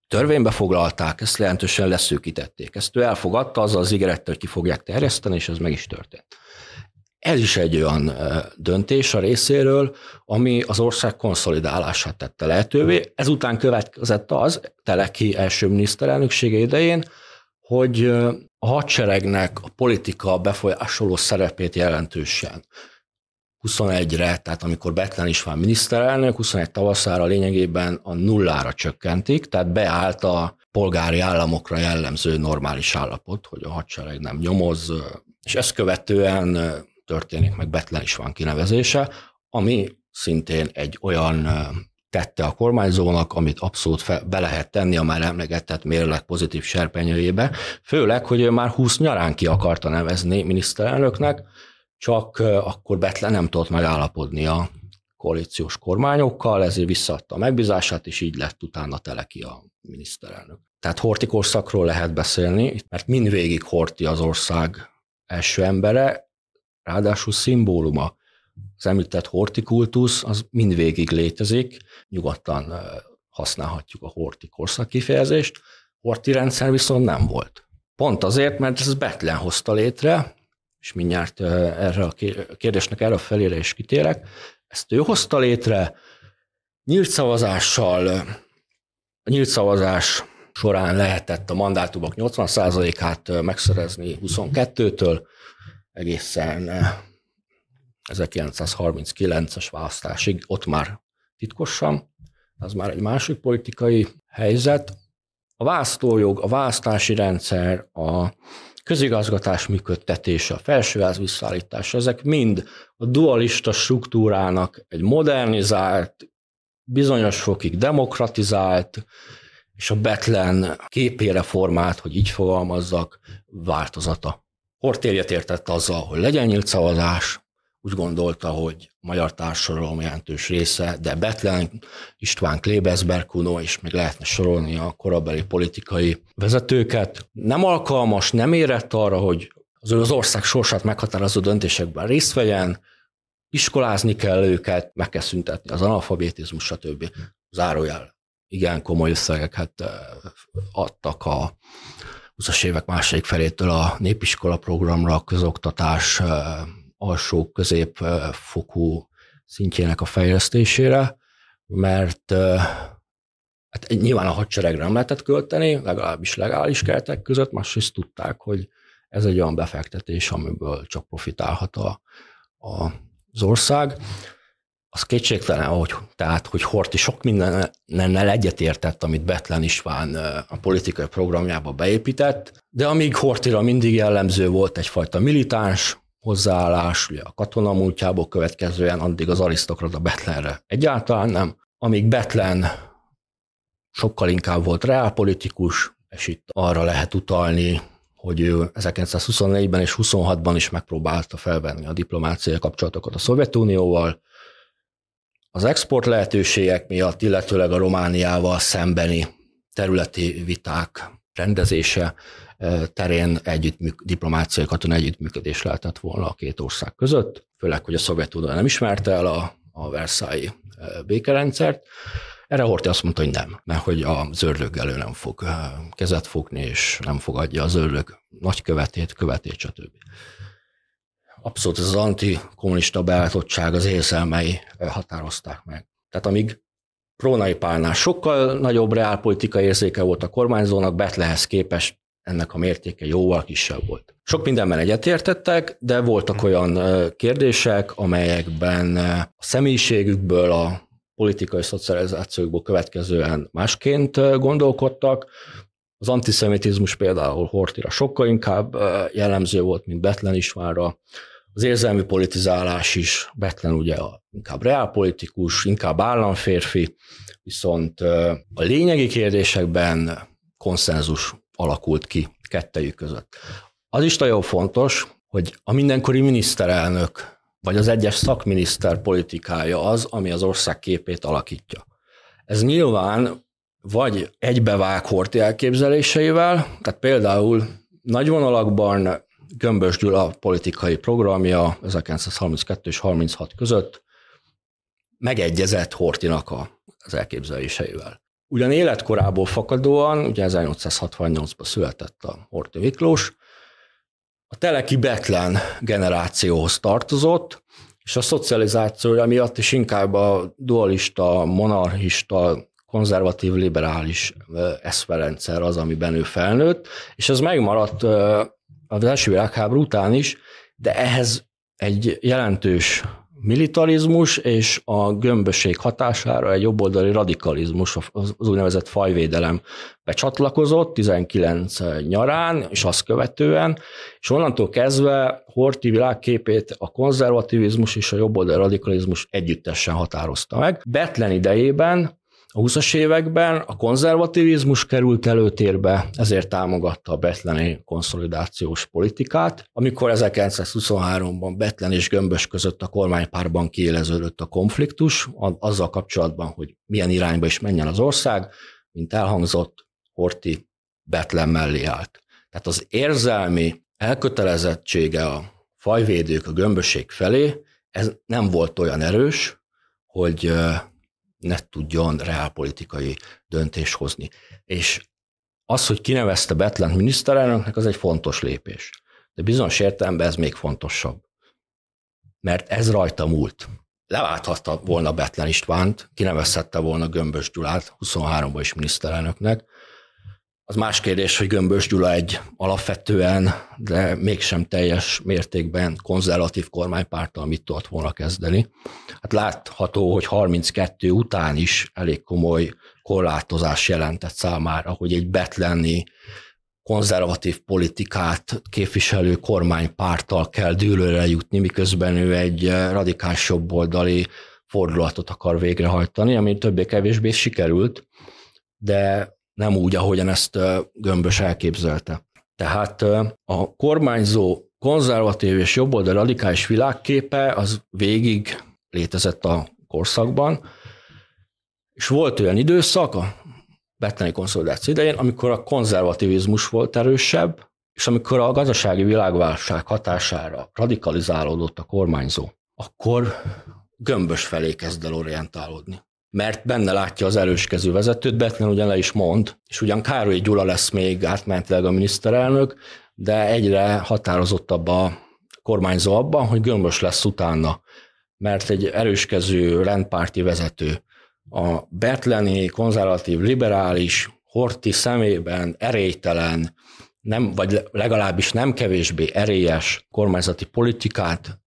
törvénybe foglalták, ezt jelentősen leszűkítették. Ezt ő elfogadta, azzal az ígérettel, hogy ki fogják terjeszteni, és ez meg is történt. Ez is egy olyan döntés a részéről, ami az ország konszolidálását tette lehetővé. Ezután következett az, Teleki első miniszterelnöksége idején, hogy a hadseregnek a politika befolyásoló szerepét jelentősen. 21-re, tehát amikor Betlen is van miniszterelnök, 21 tavaszára lényegében a nullára csökkentik, tehát beállt a polgári államokra jellemző normális állapot, hogy a hadsereg nem nyomoz, és ezt követően történik meg Betlen is van kinevezése, ami szintén egy olyan tette a kormányzónak, amit abszolút fel, be lehet tenni a már emlegetett mérleg pozitív serpenyőjébe, főleg, hogy ő már 20 nyarán ki akarta nevezni miniszterelnöknek, csak akkor Betle nem tudott megállapodni a koalíciós kormányokkal, ezért visszaadta a megbízását, és így lett utána tele ki a miniszterelnök. Tehát Horti korszakról lehet beszélni, mert mindvégig Horti az ország első embere, ráadásul szimbóluma az említett hortikultusz az mindvégig létezik, nyugodtan használhatjuk a horti korszak kifejezést, horti rendszer viszont nem volt. Pont azért, mert ez Betlen hozta létre, és mindjárt erre a kérdésnek erre a felére is kitérek, ezt ő hozta létre, nyílt szavazással, a nyílt szavazás során lehetett a mandátumok 80%-át megszerezni 22-től, egészen 1939-es választásig, ott már titkosan, az már egy másik politikai helyzet. A választójog, a választási rendszer, a közigazgatás működtetése, a felsőház visszaállítása, ezek mind a dualista struktúrának egy modernizált, bizonyos fokig demokratizált, és a Betlen képére formált, hogy így fogalmazzak, változata. Hortérjet értett azzal, hogy legyen nyílt szavazás, úgy gondolta, hogy a magyar társadalom jelentős része, de Betlen, István Klebesberg, Kuno, és még lehetne sorolni a korabeli politikai vezetőket. Nem alkalmas, nem érett arra, hogy az, az ország sorsát meghatározó döntésekben részt vegyen, iskolázni kell őket, meg kell szüntetni az analfabetizmus, stb. Zárójel. Igen komoly összegeket adtak a 20-as évek második felétől a népiskola programra, a közoktatás alsó középfokú fokú szintjének a fejlesztésére, mert hát nyilván a hadseregre nem lehetett költeni, legalábbis legális keretek között, másrészt tudták, hogy ez egy olyan befektetés, amiből csak profitálhat a, a, az ország. Az kétségtelen, hogy, tehát, hogy Horti sok mindennel egyetértett, amit Betlen István a politikai programjába beépített, de amíg Hortira mindig jellemző volt egyfajta militáns, hozzáállás, ugye a katona múltjából következően addig az arisztokrata Betlenre egyáltalán nem. Amíg Betlen sokkal inkább volt reálpolitikus, és itt arra lehet utalni, hogy ő 1924-ben és 26-ban is megpróbálta felvenni a diplomáciai kapcsolatokat a Szovjetunióval. Az export lehetőségek miatt, illetőleg a Romániával szembeni területi viták rendezése terén együttműk, diplomáciai katona együttműködés lehetett volna a két ország között, főleg, hogy a Szovjetunió nem ismerte el a, a Versailles békerendszert. Erre Horthy azt mondta, hogy nem, mert hogy a ördög elő nem fog kezet fogni, és nem fogadja a zöldög nagykövetét, követét, stb. Abszolút ez az antikommunista beállítottság, az érzelmei határozták meg. Tehát amíg Prónai Pálnál sokkal nagyobb reálpolitikai érzéke volt a kormányzónak, Betlehez képest ennek a mértéke jóval kisebb volt. Sok mindenben egyetértettek, de voltak olyan kérdések, amelyekben a személyiségükből, a politikai szocializációkból következően másként gondolkodtak. Az antiszemitizmus például Hortira sokkal inkább jellemző volt, mint Betlen Isvára. Az érzelmi politizálás is, Betlen ugye inkább reálpolitikus, inkább államférfi, viszont a lényegi kérdésekben konszenzus alakult ki kettejük között. Az is nagyon fontos, hogy a mindenkori miniszterelnök vagy az egyes szakminiszter politikája az, ami az ország képét alakítja. Ez nyilván vagy egybevág Horti elképzeléseivel, tehát például nagy vonalakban Gömbös Gyula politikai programja 1932 és 36 között megegyezett Hortinak az elképzeléseivel. Ugyan életkorából fakadóan, ugye 1868-ban született a Horthy Miklós, a teleki betlen generációhoz tartozott, és a szocializációja miatt is inkább a dualista, monarchista, konzervatív, liberális eszverendszer az, amiben ő felnőtt, és ez megmaradt az első világháború után is, de ehhez egy jelentős militarizmus és a gömbösség hatására egy jobboldali radikalizmus, az úgynevezett fajvédelem becsatlakozott 19 nyarán, és azt követően, és onnantól kezdve Horti világképét a konzervativizmus és a jobboldali radikalizmus együttesen határozta meg. Betlen idejében a 20-as években a konzervativizmus került előtérbe, ezért támogatta a betleni konszolidációs politikát. Amikor 1923-ban Betlen és Gömbös között a kormánypárban kiéleződött a konfliktus, azzal kapcsolatban, hogy milyen irányba is menjen az ország, mint elhangzott, Horti Betlen mellé állt. Tehát az érzelmi elkötelezettsége a fajvédők a gömböség felé, ez nem volt olyan erős, hogy ne tudjon reálpolitikai döntést hozni. És az, hogy kinevezte Betlent miniszterelnöknek, az egy fontos lépés. De bizonyos értelemben ez még fontosabb. Mert ez rajta múlt. Leválthatta volna Betlen Istvánt, kinevezhette volna Gömbös Gyulát 23-ban is miniszterelnöknek, az más kérdés, hogy Gömbös Gyula egy alapvetően, de mégsem teljes mértékben konzervatív kormánypárttal mit tudott volna kezdeni. Hát látható, hogy 32 után is elég komoly korlátozás jelentett számára, hogy egy betlenni konzervatív politikát képviselő kormánypárttal kell dűlőre jutni, miközben ő egy radikális jobboldali fordulatot akar végrehajtani, ami többé-kevésbé sikerült, de nem úgy, ahogyan ezt Gömbös elképzelte. Tehát a kormányzó konzervatív és jobboldal radikális világképe az végig létezett a korszakban, és volt olyan időszak a betleni konszolidáció idején, amikor a konzervativizmus volt erősebb, és amikor a gazdasági világválság hatására radikalizálódott a kormányzó, akkor gömbös felé kezd el orientálódni mert benne látja az előskező vezetőt, Betlen ugyan le is mond, és ugyan Károly Gyula lesz még átmenetileg a miniszterelnök, de egyre határozottabb a kormányzó abban, hogy gömbös lesz utána, mert egy erőskező rendpárti vezető. A Betleni konzervatív liberális Horti szemében erélytelen, nem, vagy legalábbis nem kevésbé erélyes kormányzati politikát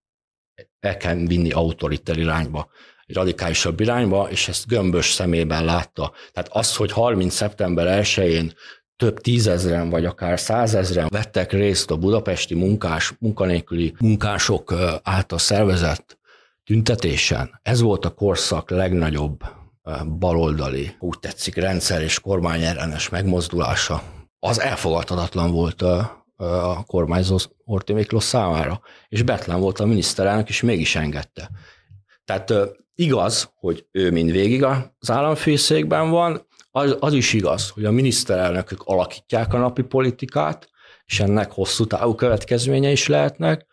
el kell vinni autoriter irányba radikálisabb irányba, és ezt gömbös szemében látta. Tehát az, hogy 30. szeptember 1-én több tízezren vagy akár százezren vettek részt a budapesti munkás, munkanélküli munkások által szervezett tüntetésen. Ez volt a korszak legnagyobb baloldali, úgy tetszik, rendszer és kormány ellenes megmozdulása. Az elfogadhatatlan volt a, a kormányzó Horthy Miklós számára, és Betlen volt a miniszterelnök, és mégis engedte. Tehát Igaz, hogy ő mindvégig az államfőszékben van, az, az is igaz, hogy a miniszterelnökök alakítják a napi politikát, és ennek hosszú távú következménye is lehetnek,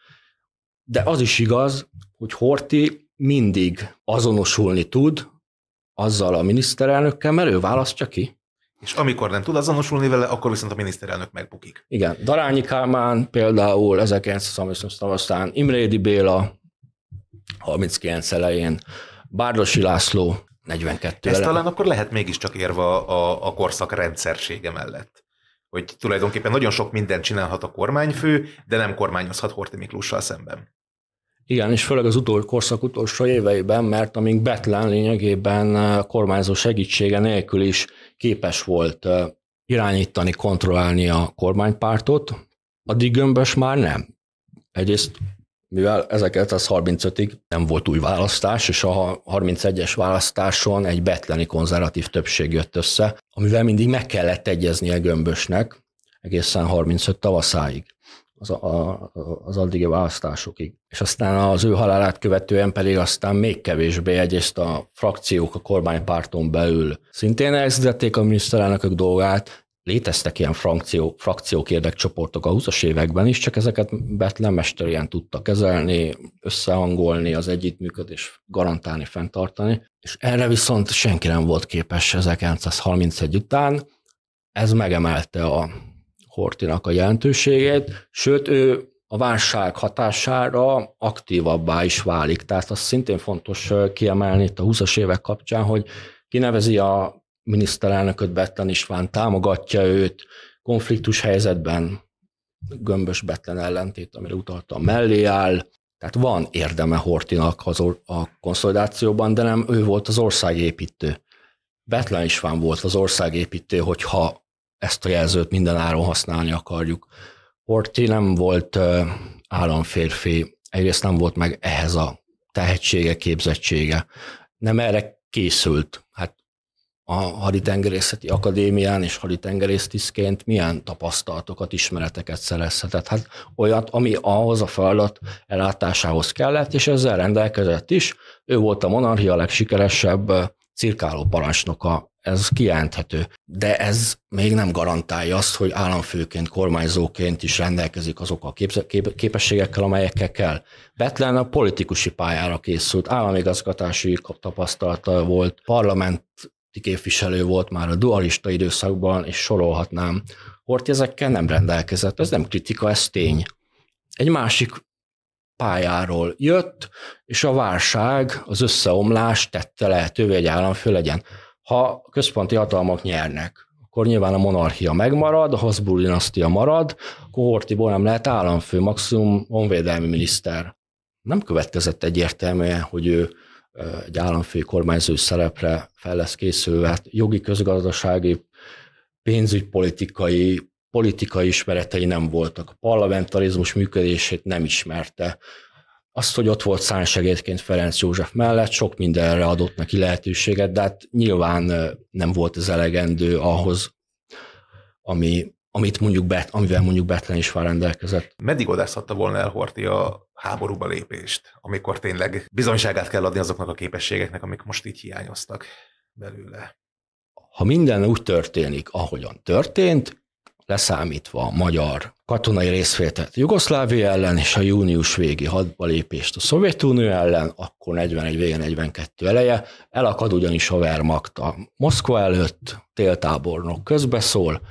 de az is igaz, hogy Horti mindig azonosulni tud azzal a miniszterelnökkel, mert ő választja ki. És amikor nem tud azonosulni vele, akkor viszont a miniszterelnök megbukik. Igen. Darányi Kálmán például 1930 tavasztán, Imrédi Béla, 39 elején, Bárdosi László 42 Ez elején. talán akkor lehet mégiscsak érve a, a, a korszak rendszersége mellett hogy tulajdonképpen nagyon sok mindent csinálhat a kormányfő, de nem kormányozhat Horti Miklóssal szemben. Igen, és főleg az utol, korszak utolsó éveiben, mert amíg Betlen lényegében a eh, kormányzó segítsége nélkül is képes volt eh, irányítani, kontrollálni a kormánypártot, addig Gömbös már nem. Egyrészt mivel ezeket az 35-ig nem volt új választás, és a 31-es választáson egy betleni konzervatív többség jött össze, amivel mindig meg kellett egyeznie Gömbösnek egészen 35 tavaszáig, az, a, az addigi választásokig. És aztán az ő halálát követően pedig aztán még kevésbé egyrészt a frakciók a kormánypárton belül szintén elszítették a miniszterelnökök dolgát, léteztek ilyen frakció, frakciók, érdekcsoportok a 20-as években is, csak ezeket Betlemester ilyen tudta kezelni, összehangolni, az együttműködés garantálni, fenntartani, és erre viszont senki nem volt képes 1931 után, ez megemelte a Hortinak a jelentőségét, sőt ő a válság hatására aktívabbá is válik. Tehát azt szintén fontos kiemelni itt a 20-as évek kapcsán, hogy kinevezi a miniszterelnököt Betlen István támogatja őt konfliktus helyzetben, gömbös Betlen ellentét, amire utaltam, mellé áll. Tehát van érdeme Hortinak a konszolidációban, de nem ő volt az országépítő. Betlen István volt az országépítő, hogyha ezt a jelzőt minden áron használni akarjuk. Horti nem volt államférfi, egyrészt nem volt meg ehhez a tehetsége, képzettsége. Nem erre készült a Haditengerészeti Akadémián és haditengerésztisztként milyen tapasztalatokat, ismereteket szerezhetett. Hát olyat, ami ahhoz a feladat ellátásához kellett, és ezzel rendelkezett is. Ő volt a monarchia legsikeresebb cirkáló parancsnoka, ez kijelenthető. De ez még nem garantálja azt, hogy államfőként, kormányzóként is rendelkezik azok a kép- kép- képességekkel, amelyekkel kell. Betlen a politikusi pályára készült, államigazgatási tapasztalata volt, parlament képviselő volt már a dualista időszakban, és sorolhatnám. Horthy ezekkel nem rendelkezett, ez nem kritika, ez tény. Egy másik pályáról jött, és a válság, az összeomlás tette lehetővé, hogy egy államfő legyen. Ha központi hatalmak nyernek, akkor nyilván a monarchia megmarad, a Habsburg dinasztia marad, akkor Hortiból nem lehet államfő, maximum honvédelmi miniszter. Nem következett egyértelműen, hogy ő egy államfői kormányzó szerepre fel lesz készülve. Hát jogi, közgazdasági, pénzügypolitikai, politikai ismeretei nem voltak. A parlamentarizmus működését nem ismerte. Azt, hogy ott volt szánsegédként Ferenc József mellett, sok mindenre adott neki lehetőséget, de hát nyilván nem volt ez elegendő ahhoz, ami amit mondjuk Bet, amivel mondjuk Betlen is rendelkezett. Meddig odászhatta volna el Horthy a háborúba lépést, amikor tényleg bizonyságát kell adni azoknak a képességeknek, amik most így hiányoztak belőle? Ha minden úgy történik, ahogyan történt, leszámítva a magyar katonai részvételt Jugoszlávia ellen és a június végi hadba lépést a Szovjetunió ellen, akkor 41 végén 42 eleje, elakad ugyanis a Wehrmacht a Moszkva előtt, téltábornok közbeszól,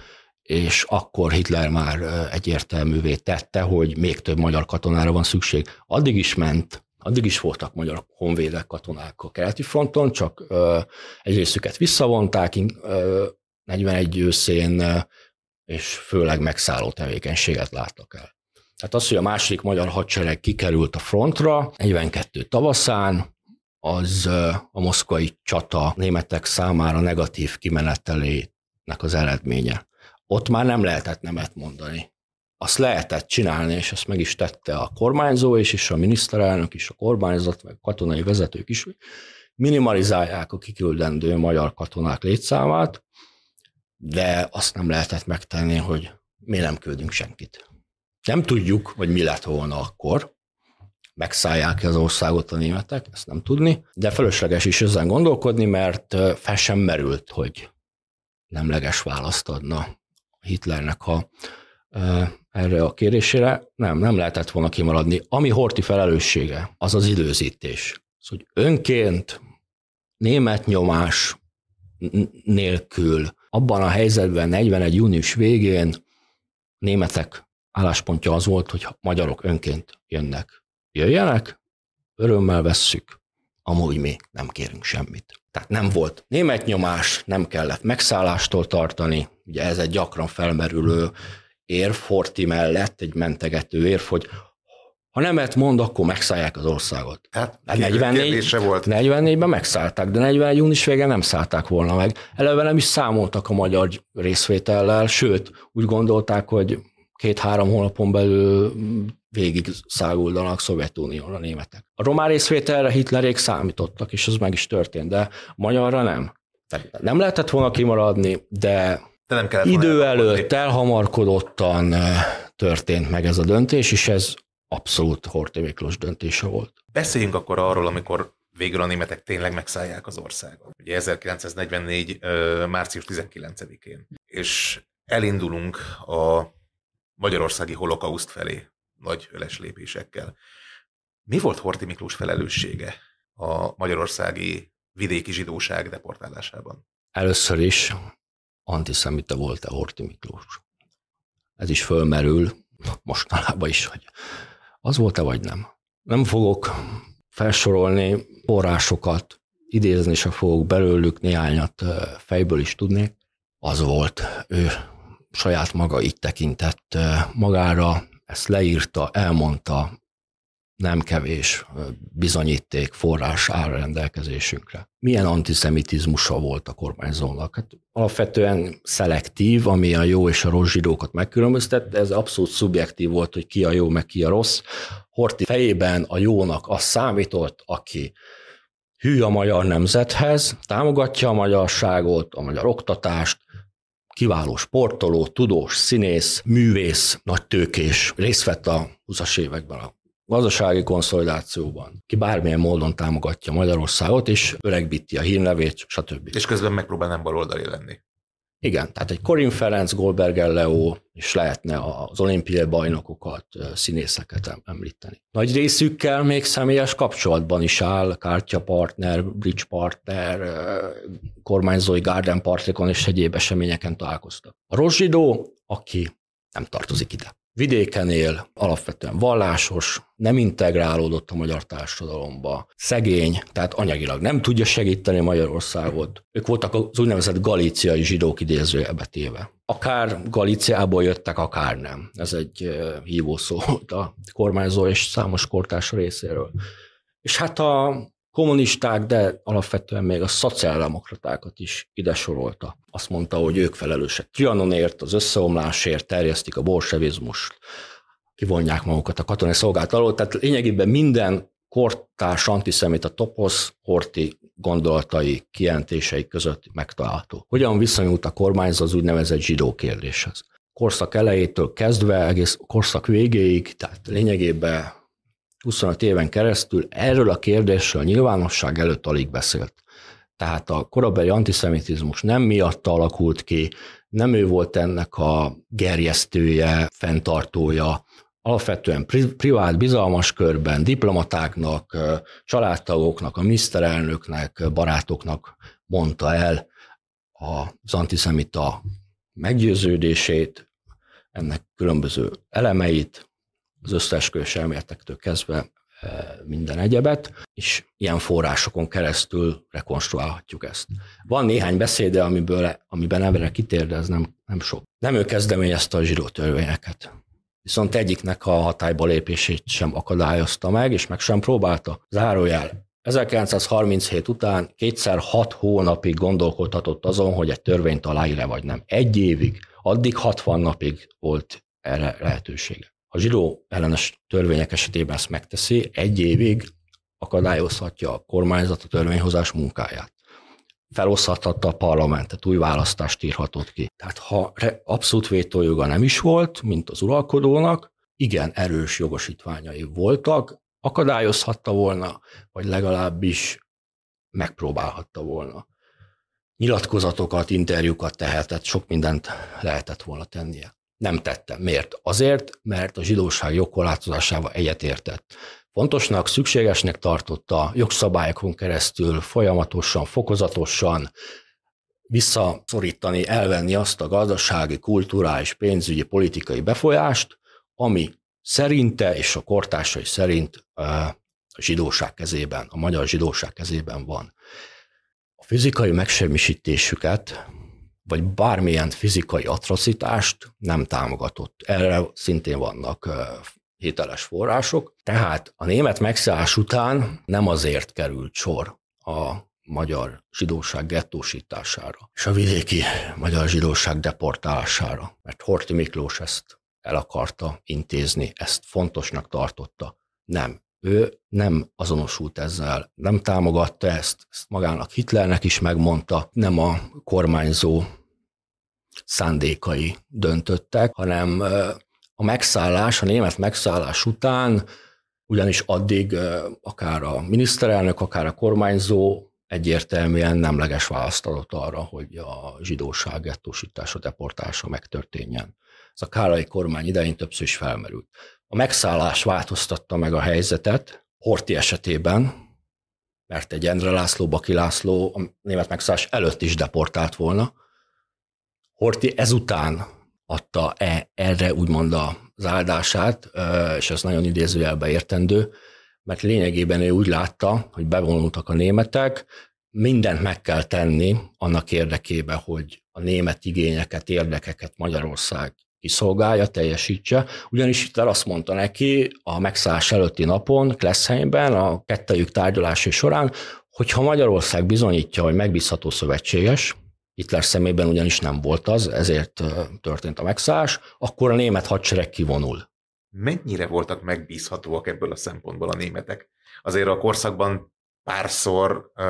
és akkor Hitler már egyértelművé tette, hogy még több magyar katonára van szükség. Addig is ment, addig is voltak magyar honvédek katonák a keleti fronton, csak egy részüket visszavonták 41 őszén, és főleg megszálló tevékenységet láttak el. Tehát az, hogy a második magyar hadsereg kikerült a frontra 42 tavaszán, az a moszkvai csata németek számára negatív kimenetelének az eredménye ott már nem lehetett nemet mondani. Azt lehetett csinálni, és azt meg is tette a kormányzó is, és a miniszterelnök is, a kormányzat, meg a katonai vezetők is. Minimalizálják a kiküldendő magyar katonák létszámát, de azt nem lehetett megtenni, hogy mi nem küldünk senkit. Nem tudjuk, hogy mi lett volna akkor, megszállják-e az országot a németek, ezt nem tudni, de fölösleges is ezen gondolkodni, mert fel sem merült, hogy nemleges választ adna Hitlernek a, erre a kérésére, nem, nem lehetett volna kimaradni. Ami Horti felelőssége, az az időzítés. Az, hogy önként, német nyomás nélkül, abban a helyzetben 41. június végén németek álláspontja az volt, hogy magyarok önként jönnek. Jöjjenek, örömmel vesszük, amúgy mi nem kérünk semmit. Tehát nem volt német nyomás, nem kellett megszállástól tartani, ugye ez egy gyakran felmerülő ér Forti mellett egy mentegető ér, hogy ha nemet mond, akkor megszállják az országot. Hát, hát 44, volt. 44-ben megszállták, de 41 június vége nem szállták volna meg. Eleve nem is számoltak a magyar részvétellel, sőt, úgy gondolták, hogy két-három hónapon belül végig száguldanak szovjetunióra a németek. A román részvételre Hitlerék számítottak, és az meg is történt, de magyarra nem. Nem lehetett volna kimaradni, de de nem kellett Idő előtt elhamarkodottan eh, történt meg ez a döntés, és ez abszolút Horthy Miklós döntése volt. Beszéljünk akkor arról, amikor végül a németek tényleg megszállják az országot. Ugye 1944. március 19-én. És elindulunk a magyarországi holokauszt felé nagy öles lépésekkel. Mi volt Horti Miklós felelőssége a magyarországi vidéki zsidóság deportálásában? Először is antiszemita volt-e Horti Miklós. Ez is fölmerül mostanában is, hogy az volt-e vagy nem. Nem fogok felsorolni forrásokat, idézni se fogok belőlük, néhányat fejből is tudnék. Az volt, ő saját maga így tekintett magára, ezt leírta, elmondta, nem kevés bizonyíték, forrás áll rendelkezésünkre. Milyen antiszemitizmusa volt a kormányzónak? Hát alapvetően szelektív, ami a jó és a rossz zsidókat megkülönböztet. ez abszolút szubjektív volt, hogy ki a jó, meg ki a rossz. Horti fejében a jónak az számított, aki hű a magyar nemzethez, támogatja a magyarságot, a magyar oktatást, kiváló sportoló, tudós, színész, művész, nagy tőkés, részt vett a 20-as években a gazdasági konszolidációban, ki bármilyen módon támogatja Magyarországot, és öregbíti a hírnevét, stb. És közben megpróbál nem baloldali lenni. Igen, tehát egy Corin Ferenc, Goldberger Leo, és lehetne az olimpiai bajnokokat, színészeket említeni. Nagy részükkel még személyes kapcsolatban is áll, kártyapartner, bridge partner, kormányzói garden partikon és egyéb eseményeken találkoztak. A Rozsidó, aki nem tartozik ide. Vidéken él, alapvetően vallásos, nem integrálódott a magyar társadalomba, szegény, tehát anyagilag nem tudja segíteni Magyarországot. Ők voltak az úgynevezett galíciai zsidók idézője betéve. Akár Galíciából jöttek, akár nem. Ez egy hívószó volt a kormányzó és számos kortárs részéről. És hát a kommunisták, de alapvetően még a szociáldemokratákat is ide sorolta. Azt mondta, hogy ők felelősek Trianonért, az összeomlásért, terjesztik a bolsevizmust, kivonják magukat a katonai szolgált alól, tehát lényegében minden kortárs antiszemita toposz, horti gondolatai, kijelentései között megtalálható. Hogyan viszonyult a kormányzat az úgynevezett zsidó kérdéshez? Korszak elejétől kezdve, egész korszak végéig, tehát lényegében 25 éven keresztül erről a kérdésről a nyilvánosság előtt alig beszélt. Tehát a korabeli antiszemitizmus nem miatta alakult ki, nem ő volt ennek a gerjesztője, fenntartója, alapvetően pri- privát, bizalmas körben, diplomatáknak, családtagoknak, a miniszterelnöknek, barátoknak mondta el az antiszemita meggyőződését, ennek különböző elemeit, az összes elméletektől kezdve e, minden egyebet, és ilyen forrásokon keresztül rekonstruálhatjuk ezt. Van néhány beszéde, amiből, amiben ebben kitér, de ez nem, nem sok. Nem ő kezdeményezte a zsidó törvényeket. Viszont egyiknek a hatályba lépését sem akadályozta meg, és meg sem próbálta. Zárójel. 1937 után kétszer hat hónapig gondolkodhatott azon, hogy egy törvényt aláír-e vagy nem. Egy évig, addig 60 napig volt erre lehetősége. A zsidó ellenes törvények esetében ezt megteszi, egy évig akadályozhatja a kormányzat a törvényhozás munkáját. Feloszthatta a parlamentet, új választást írhatott ki. Tehát ha abszolút vétójoga nem is volt, mint az uralkodónak, igen erős jogosítványai voltak, akadályozhatta volna, vagy legalábbis megpróbálhatta volna. Nyilatkozatokat, interjúkat tehetett, sok mindent lehetett volna tennie. Nem tette. Miért? Azért, mert a zsidóság jogkorlátozásával egyetértett. Fontosnak, szükségesnek tartotta jogszabályokon keresztül folyamatosan, fokozatosan visszaszorítani, elvenni azt a gazdasági, kulturális, pénzügyi, politikai befolyást, ami szerinte és a kortársai szerint a zsidóság kezében, a magyar zsidóság kezében van. A fizikai megsemmisítésüket vagy bármilyen fizikai atrocitást nem támogatott. Erre szintén vannak hiteles források. Tehát a német megszállás után nem azért került sor a magyar zsidóság gettósítására, és a vidéki magyar zsidóság deportálására, mert Horti Miklós ezt el akarta intézni, ezt fontosnak tartotta. Nem, ő nem azonosult ezzel, nem támogatta ezt, ezt magának Hitlernek is megmondta, nem a kormányzó szándékai döntöttek, hanem a megszállás, a német megszállás után, ugyanis addig akár a miniszterelnök, akár a kormányzó egyértelműen nemleges választ adott arra, hogy a zsidóság gettósítása, deportása megtörténjen. Ez a Kálai kormány idején többször is felmerült. A megszállás változtatta meg a helyzetet Horti esetében, mert egy Endre László, Baki László a német megszállás előtt is deportált volna, Horti ezután adta -e erre úgymond az áldását, és ez nagyon idézőjelbe értendő, mert lényegében ő úgy látta, hogy bevonultak a németek, mindent meg kell tenni annak érdekében, hogy a német igényeket, érdekeket Magyarország kiszolgálja, teljesítse. Ugyanis itt azt mondta neki a megszállás előtti napon Kleszheimben, a kettejük tárgyalási során, hogy ha Magyarország bizonyítja, hogy megbízható szövetséges, Hitler szemében ugyanis nem volt az, ezért történt a megszállás, akkor a német hadsereg kivonul. Mennyire voltak megbízhatóak ebből a szempontból a németek? Azért a korszakban párszor uh,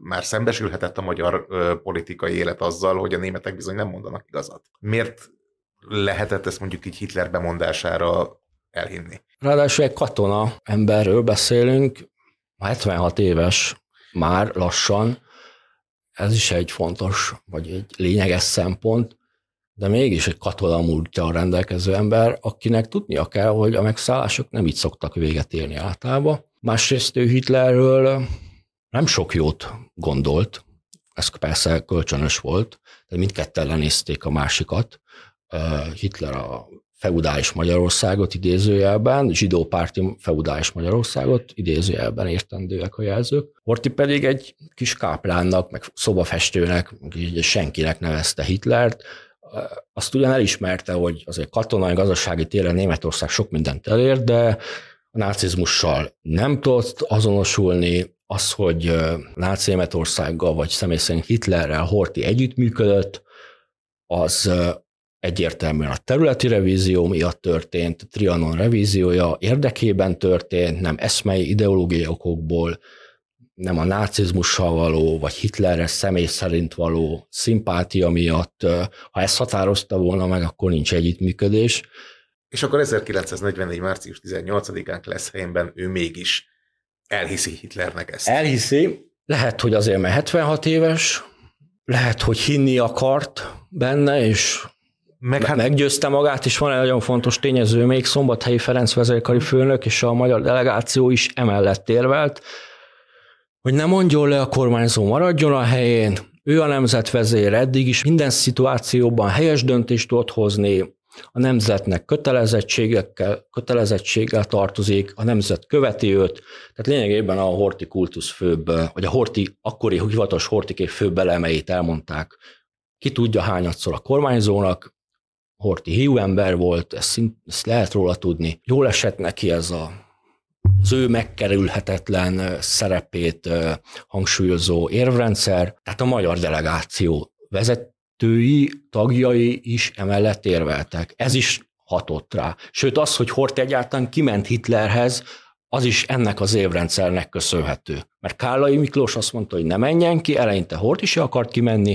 már szembesülhetett a magyar uh, politikai élet azzal, hogy a németek bizony nem mondanak igazat. Miért lehetett ezt mondjuk így Hitler bemondására elhinni? Ráadásul egy katona emberről beszélünk, 76 éves már lassan, ez is egy fontos, vagy egy lényeges szempont, de mégis egy katona a rendelkező ember, akinek tudnia kell, hogy a megszállások nem így szoktak véget élni általában. Másrészt ő Hitlerről nem sok jót gondolt, ez persze kölcsönös volt, de mindketten lenézték a másikat. Hitler a feudális Magyarországot idézőjelben, zsidópárti feudális Magyarországot idézőjelben értendőek a jelzők. Horti pedig egy kis káplánnak, meg szobafestőnek, senkinek nevezte Hitlert, azt ugyan elismerte, hogy azért katonai, gazdasági téren Németország sok mindent elér, de a nácizmussal nem tudott azonosulni, az, hogy náci Németországgal, vagy személy szerint Hitlerrel Horti együttműködött, az egyértelműen a területi revízió miatt történt, Trianon revíziója érdekében történt, nem eszmei ideológiai okokból, nem a nácizmussal való, vagy Hitlerre személy szerint való szimpátia miatt, ha ezt határozta volna meg, akkor nincs együttműködés. És akkor 1944. március 18-án lesz helyben ő mégis elhiszi Hitlernek ezt. Elhiszi, lehet, hogy azért, mert 76 éves, lehet, hogy hinni akart benne, és meg hát... Meggyőzte magát, és van egy nagyon fontos tényező, még Szombathelyi Ferenc vezérkari főnök és a magyar delegáció is emellett érvelt, hogy ne mondjon le a kormányzó, maradjon a helyén, ő a nemzetvezér, eddig is minden szituációban helyes döntést tudott hozni, a nemzetnek kötelezettségekkel, kötelezettséggel tartozik, a nemzet követi őt, tehát lényegében a kultusz főbb, vagy a horti, akkori hivatos kép főbb elemeit elmondták. Ki tudja hányadszor a kormányzónak, Horti hiú ember volt, ezt, ezt lehet róla tudni. Jól esett neki ez a az ő megkerülhetetlen szerepét hangsúlyozó érvrendszer, tehát a magyar delegáció vezetői, tagjai is emellett érveltek. Ez is hatott rá. Sőt, az, hogy Hort egyáltalán kiment Hitlerhez, az is ennek az évrendszernek köszönhető. Mert Kállai Miklós azt mondta, hogy ne menjen ki, eleinte Hort is akart kimenni,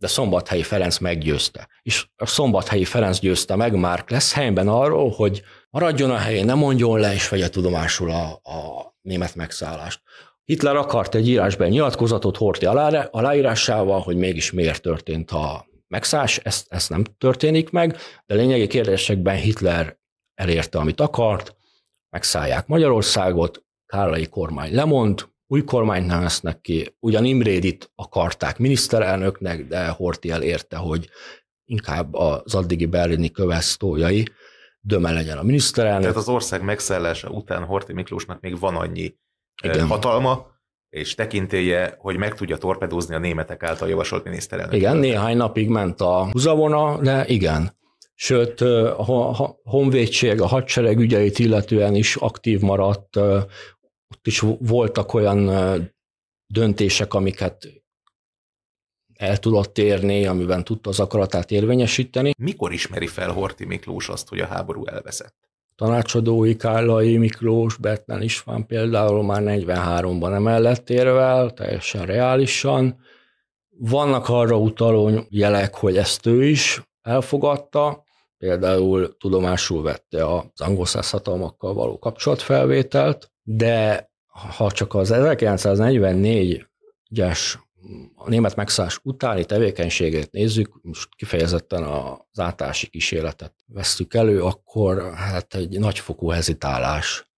de Szombathelyi Ferenc meggyőzte. És a Szombathelyi Ferenc győzte meg már lesz helyben arról, hogy maradjon a helyén, ne mondjon le, és vegye tudomásul a, a német megszállást. Hitler akart egy írásban nyilatkozatot Horthy alá, aláírásával, hogy mégis miért történt a megszállás, ez, ez nem történik meg, de lényegi kérdésekben Hitler elérte, amit akart, megszállják Magyarországot, Kárlai kormány lemond, új kormányt neveznek ki. Ugyan Imrédit akarták miniszterelnöknek, de Horti elérte, hogy inkább az addigi berlini kövesztójai döme legyen a miniszterelnök. Tehát az ország megszállása után Horti Miklósnak még van annyi Igen. hatalma, és tekintélye, hogy meg tudja torpedózni a németek által javasolt miniszterelnök. Igen, néhány napig ment a húzavona, de igen. Sőt, a honvédség, a hadsereg ügyeit illetően is aktív maradt ott is voltak olyan döntések, amiket el tudott érni, amiben tudta az akaratát érvényesíteni. Mikor ismeri fel Horti Miklós azt, hogy a háború elveszett? Tanácsadói Kállai Miklós, Bertlen István például már 43-ban emellett érvel, teljesen reálisan. Vannak arra utaló jelek, hogy ezt ő is elfogadta, például tudomásul vette az angol száz hatalmakkal való kapcsolatfelvételt, de ha csak az 1944-es a német megszállás utáni tevékenységét nézzük, most kifejezetten az átási kísérletet vesztük elő, akkor hát egy nagyfokú hezitálás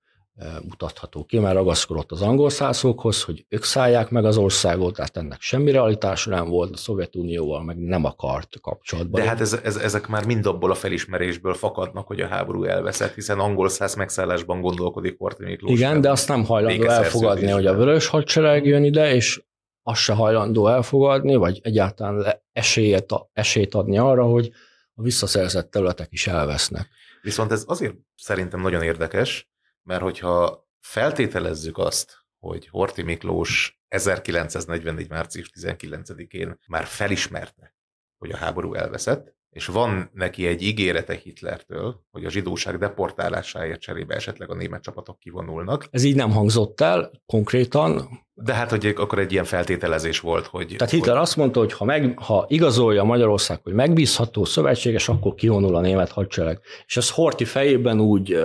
mutatható eh, ki, mert ragaszkodott az angol szászokhoz, hogy ők szállják meg az országot, tehát ennek semmi realitása nem volt, a Szovjetunióval meg nem akart kapcsolatban. De hát ez, ez, ezek már mind abból a felismerésből fakadnak, hogy a háború elveszett, hiszen angol száz megszállásban gondolkodik Horthy Miklós. Igen, de azt nem hajlandó elfogadni, hogy a vörös hadsereg jön ide, és azt se hajlandó elfogadni, vagy egyáltalán esélyet, esélyt adni arra, hogy a visszaszerzett területek is elvesznek. Viszont ez azért szerintem nagyon érdekes, mert hogyha feltételezzük azt, hogy Horti Miklós 1944. március 19-én már felismerte, hogy a háború elveszett, és van neki egy ígérete Hitlertől, hogy a zsidóság deportálásáért cserébe esetleg a német csapatok kivonulnak. Ez így nem hangzott el konkrétan. De hát, hogy akkor egy ilyen feltételezés volt, hogy... Tehát Hitler hogy... azt mondta, hogy ha, meg, ha igazolja Magyarország, hogy megbízható szövetséges, akkor kivonul a német hadsereg. És ez Horti fejében úgy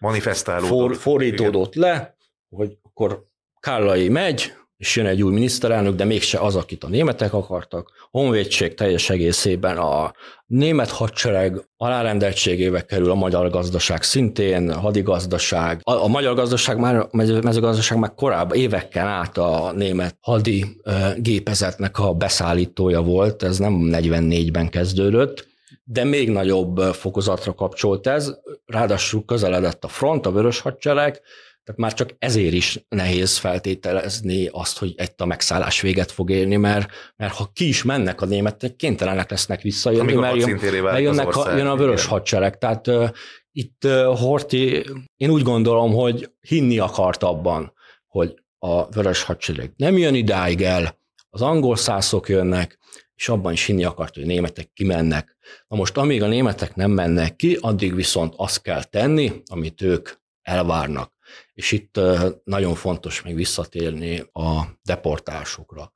manifestálódott. For, fordítódott igen. le, hogy akkor Kállai megy, és jön egy új miniszterelnök, de mégse az, akit a németek akartak. Honvédség teljes egészében a német hadsereg alárendeltségébe kerül a magyar gazdaság szintén, a hadigazdaság. A, a magyar gazdaság már, a mezőgazdaság már korábban évekkel át a német hadi gépezetnek a beszállítója volt, ez nem 44-ben kezdődött, de még nagyobb fokozatra kapcsolt ez, ráadásul közeledett a front, a vörös hadsereg, tehát már csak ezért is nehéz feltételezni azt, hogy egy a megszállás véget fog érni, mert, mert ha ki is mennek a németek, kénytelenek lesznek visszajönni, Amíg mert, jön, mert jönnek a, jön a vörös igen. hadsereg. Tehát uh, itt uh, Horti, én úgy gondolom, hogy hinni akart abban, hogy a vörös hadsereg nem jön idáig el, az angol szászok jönnek, és abban is hinni akart, hogy németek kimennek. Na most, amíg a németek nem mennek ki, addig viszont azt kell tenni, amit ők elvárnak. És itt nagyon fontos még visszatérni a deportásokra.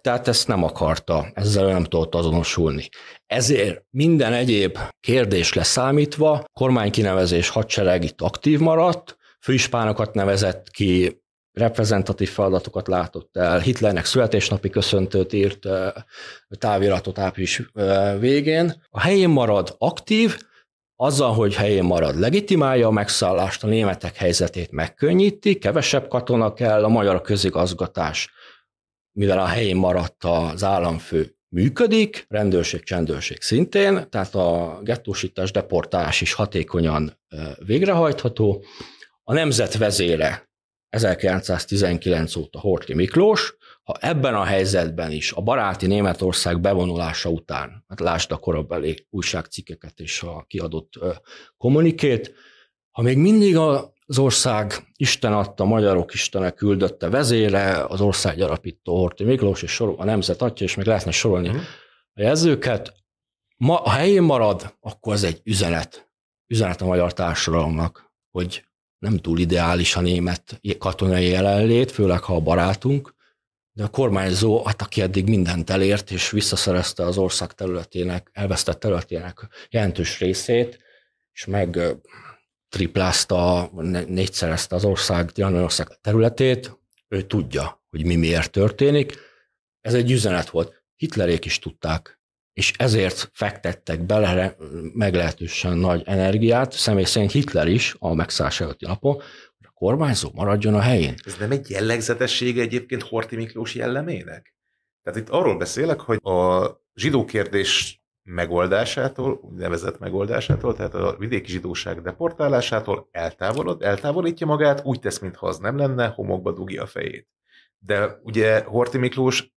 tehát ezt nem akarta, ezzel nem tudott azonosulni. Ezért minden egyéb kérdés leszámítva, kormánykinevezés hadsereg itt aktív maradt, főispánokat nevezett ki reprezentatív feladatokat látott el. Hitlernek születésnapi köszöntőt írt táviratot április végén. A helyén marad aktív, azzal, hogy helyén marad, legitimálja a megszállást, a németek helyzetét megkönnyíti, kevesebb katona kell, a magyar közigazgatás, mivel a helyén maradt az államfő, működik, rendőrség, csendőrség szintén, tehát a gettósítás, deportálás is hatékonyan végrehajtható. A nemzetvezére 1919 óta Horthy Miklós, ha ebben a helyzetben is a baráti Németország bevonulása után, hát lásd a korabeli újságcikkeket és a kiadott kommunikét, ha még mindig az ország Isten adta, magyarok Istenek küldötte vezére, az ország gyarapító Horthy Miklós, és sorol, a nemzet atya, és még lehetne sorolni mm. a jelzőket, ma, ha helyén marad, akkor ez egy üzenet, üzenet a magyar társadalomnak, hogy nem túl ideális a német katonai jelenlét, főleg ha a barátunk, de a kormányzó, hát aki eddig mindent elért, és visszaszerezte az ország területének, elvesztett területének jelentős részét, és meg triplázta, négyszerezte az ország, Tiranország területét, ő tudja, hogy mi miért történik. Ez egy üzenet volt. Hitlerék is tudták, és ezért fektettek bele meglehetősen nagy energiát, személy szerint Hitler is a megszállás előtti napon, hogy a kormányzó maradjon a helyén. Ez nem egy jellegzetessége egyébként Horti Miklós jellemének? Tehát itt arról beszélek, hogy a zsidó kérdés megoldásától, nevezett megoldásától, tehát a vidéki zsidóság deportálásától eltávolod, eltávolítja magát, úgy tesz, mintha az nem lenne, homokba dugja a fejét. De ugye Horti Miklós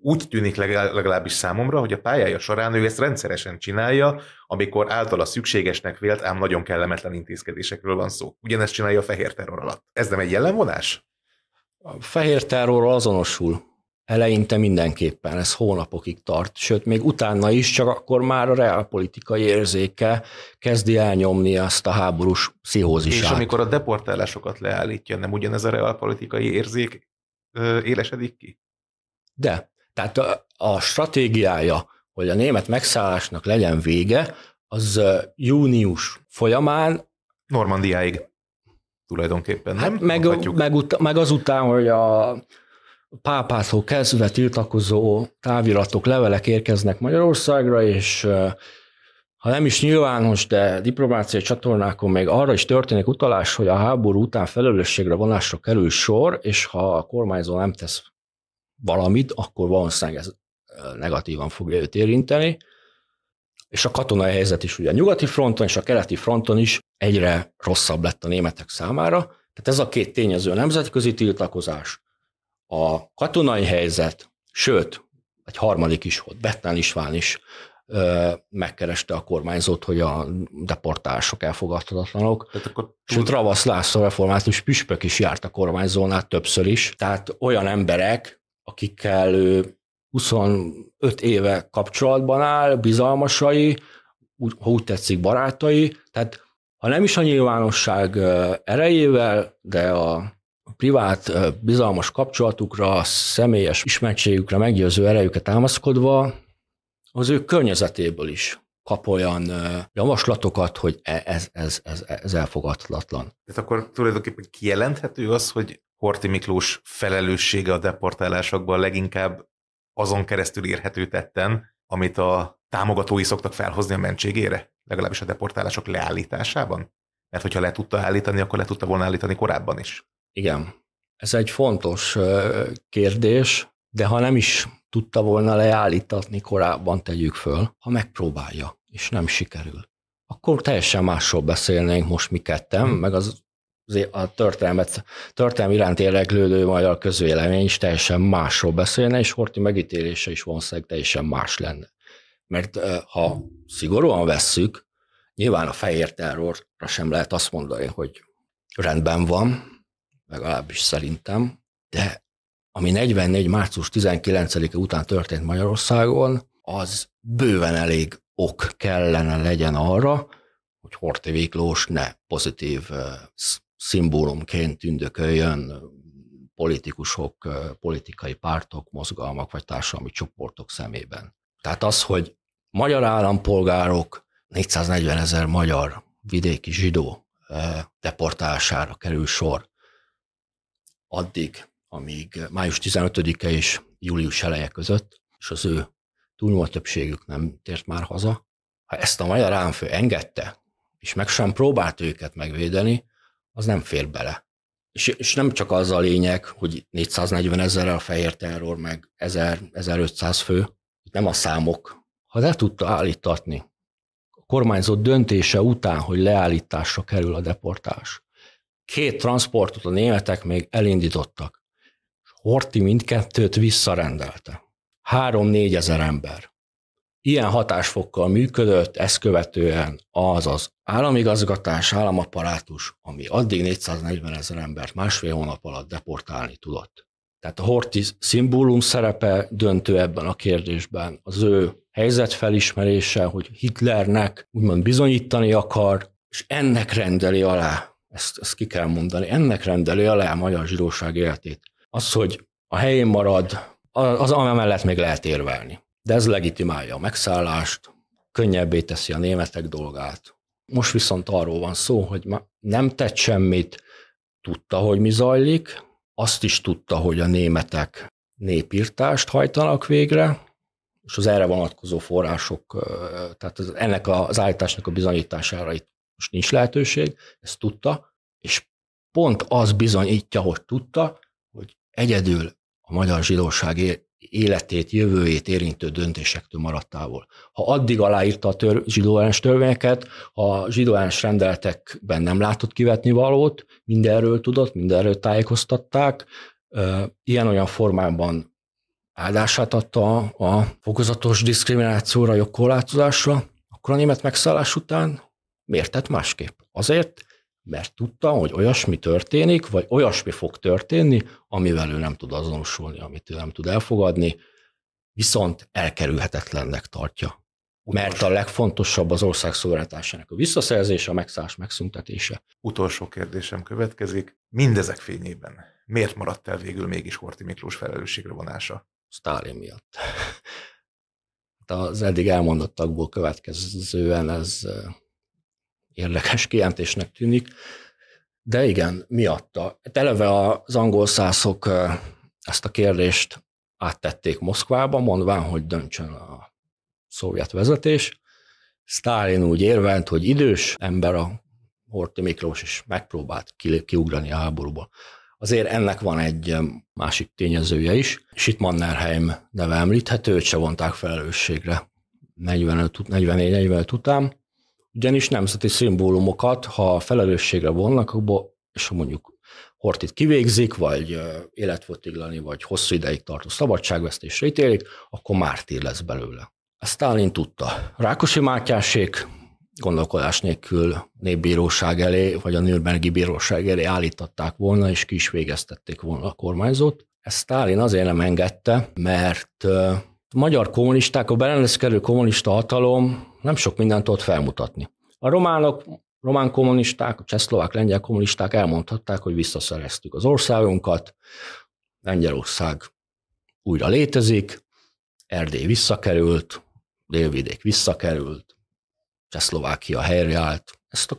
úgy tűnik legalábbis számomra, hogy a pályája során ő ezt rendszeresen csinálja, amikor általa szükségesnek vélt, ám nagyon kellemetlen intézkedésekről van szó. Ugyanezt csinálja a fehér terror alatt. Ez nem egy jellemvonás? A fehér terror azonosul. Eleinte mindenképpen, ez hónapokig tart, sőt, még utána is, csak akkor már a reálpolitikai érzéke kezdi elnyomni azt a háborús pszichózisát. És amikor a deportálásokat leállítja, nem ugyanez a reálpolitikai érzék ö, élesedik ki? De. Tehát a, a stratégiája, hogy a német megszállásnak legyen vége, az június folyamán. Normandiáig tulajdonképpen, hát nem? meg, meg, meg azután, hogy a pápától kezdve tiltakozó táviratok, levelek érkeznek Magyarországra, és ha nem is nyilvános, de diplomáciai csatornákon még arra is történik utalás, hogy a háború után felelősségre vonásra kerül sor, és ha a kormányzó nem tesz valamit, akkor valószínűleg ez negatívan fogja őt érinteni. És a katonai helyzet is ugye a nyugati fronton és a keleti fronton is egyre rosszabb lett a németek számára. Tehát ez a két tényező a nemzetközi tiltakozás, a katonai helyzet, sőt, egy harmadik is volt, Bettán István is ö, megkereste a kormányzót, hogy a deportálások elfogadhatatlanok. akkor túl... Sőt, Ravasz László református püspök is járt a kormányzónál többször is. Tehát olyan emberek, akikkel ő 25 éve kapcsolatban áll, bizalmasai, úgy, ha úgy tetszik, barátai, tehát ha nem is a nyilvánosság erejével, de a privát, bizalmas kapcsolatukra, a személyes ismertségükre, meggyőző erejüket támaszkodva, az ő környezetéből is kap olyan javaslatokat, hogy e, ez, ez, ez, ez elfogadhatatlan. Tehát akkor tulajdonképpen kijelenthető az, hogy Horti Miklós felelőssége a deportálásokban leginkább azon keresztül érhető tetten, amit a támogatói szoktak felhozni a mentségére, legalábbis a deportálások leállításában? Mert hogyha le tudta állítani, akkor le tudta volna állítani korábban is. Igen. Ez egy fontos kérdés, de ha nem is tudta volna leállítatni korábban, tegyük föl, ha megpróbálja, és nem sikerül, akkor teljesen másról beszélnénk most mi ketten, hmm. meg az a történelmet, történelmi iránt érdeklődő magyar közvélemény is teljesen másról beszélne, és Horti megítélése is valószínűleg teljesen más lenne. Mert ha szigorúan vesszük, nyilván a fehér terrorra sem lehet azt mondani, hogy rendben van, legalábbis szerintem, de ami 44. március 19-e után történt Magyarországon, az bőven elég ok kellene legyen arra, hogy Horti Viklós ne pozitív szimbólumként tündököljön politikusok, politikai pártok, mozgalmak vagy társadalmi csoportok szemében. Tehát az, hogy magyar állampolgárok, 440 ezer magyar vidéki zsidó deportálására kerül sor, addig, amíg május 15-e és július eleje között, és az ő túlnyomó többségük nem tért már haza. Ha ezt a magyar államfő engedte, és meg sem próbált őket megvédeni, az nem fér bele. És, és nem csak az a lényeg, hogy 440 ezer a fehér terror, meg 1000, 1500 fő, nem a számok. Ha le tudta állítatni a kormányzott döntése után, hogy leállításra kerül a deportálás, két transportot a németek még elindítottak. Horti mindkettőt visszarendelte. Három-négy ezer ember ilyen hatásfokkal működött, ezt követően az az államigazgatás, államapparátus, ami addig 440 ezer embert másfél hónap alatt deportálni tudott. Tehát a Horti szimbólum szerepe döntő ebben a kérdésben. Az ő helyzetfelismerése, hogy Hitlernek úgymond bizonyítani akar, és ennek rendeli alá, ezt, ezt ki kell mondani, ennek rendeli alá a magyar zsidóság életét. Az, hogy a helyén marad, az, az amellett még lehet érvelni de ez legitimálja a megszállást, könnyebbé teszi a németek dolgát. Most viszont arról van szó, hogy nem tett semmit, tudta, hogy mi zajlik, azt is tudta, hogy a németek népírtást hajtanak végre, és az erre vonatkozó források, tehát ennek az állításnak a bizonyítására itt most nincs lehetőség, ezt tudta, és pont az bizonyítja, hogy tudta, hogy egyedül a magyar zsidóság életét, jövőjét érintő döntésektől maradt távol. Ha addig aláírta a tör, zsidóellenes törvényeket, a zsidó zsidóellenes rendeletekben nem látott kivetni valót, mindenről tudott, mindenről tájékoztatták, ilyen-olyan formában áldását adta a fokozatos diszkriminációra, jogkorlátozásra, akkor a német megszállás után miért tett másképp? Azért, mert tudta, hogy olyasmi történik, vagy olyasmi fog történni, amivel ő nem tud azonosulni, amit ő nem tud elfogadni, viszont elkerülhetetlennek tartja. Mert a legfontosabb az ország szuverenitásának a visszaszerzése, a megszállás megszüntetése. Utolsó kérdésem következik. Mindezek fényében miért maradt el végül mégis Horti Miklós felelősségre vonása? Sztálin miatt. Hát az eddig elmondottakból következően ez érdekes kijelentésnek tűnik, de igen, miatta. Eleve az angol szászok ezt a kérdést áttették Moszkvába, mondván, hogy döntsön a szovjet vezetés. Sztálin úgy érvelt, hogy idős ember a Horthy Miklós is megpróbált kiugrani a háborúba. Azért ennek van egy másik tényezője is. Mannerheim neve említhető, őt se vonták felelősségre 45, 44-45 után. Ugyanis nemzeti szimbólumokat, ha felelősségre vonnak, abból, és ha mondjuk Hortit kivégzik, vagy életfogytiglani, vagy hosszú ideig tartó szabadságvesztésre ítélik, akkor mártír lesz belőle. Ezt Stalin tudta. Rákosi Mátyásék gondolkodás nélkül népbíróság elé, vagy a Nürnbergi Bíróság elé állították volna, és ki is végeztették volna a kormányzót. Ezt Stalin azért nem engedte, mert a magyar kommunisták, a berendezkedő kommunista hatalom nem sok mindent tudott felmutatni. A románok, román kommunisták, a csehszlovák, lengyel kommunisták elmondhatták, hogy visszaszereztük az országunkat, Lengyelország újra létezik, Erdély visszakerült, délvidék visszakerült, Csehszlovákia helyreállt, ezt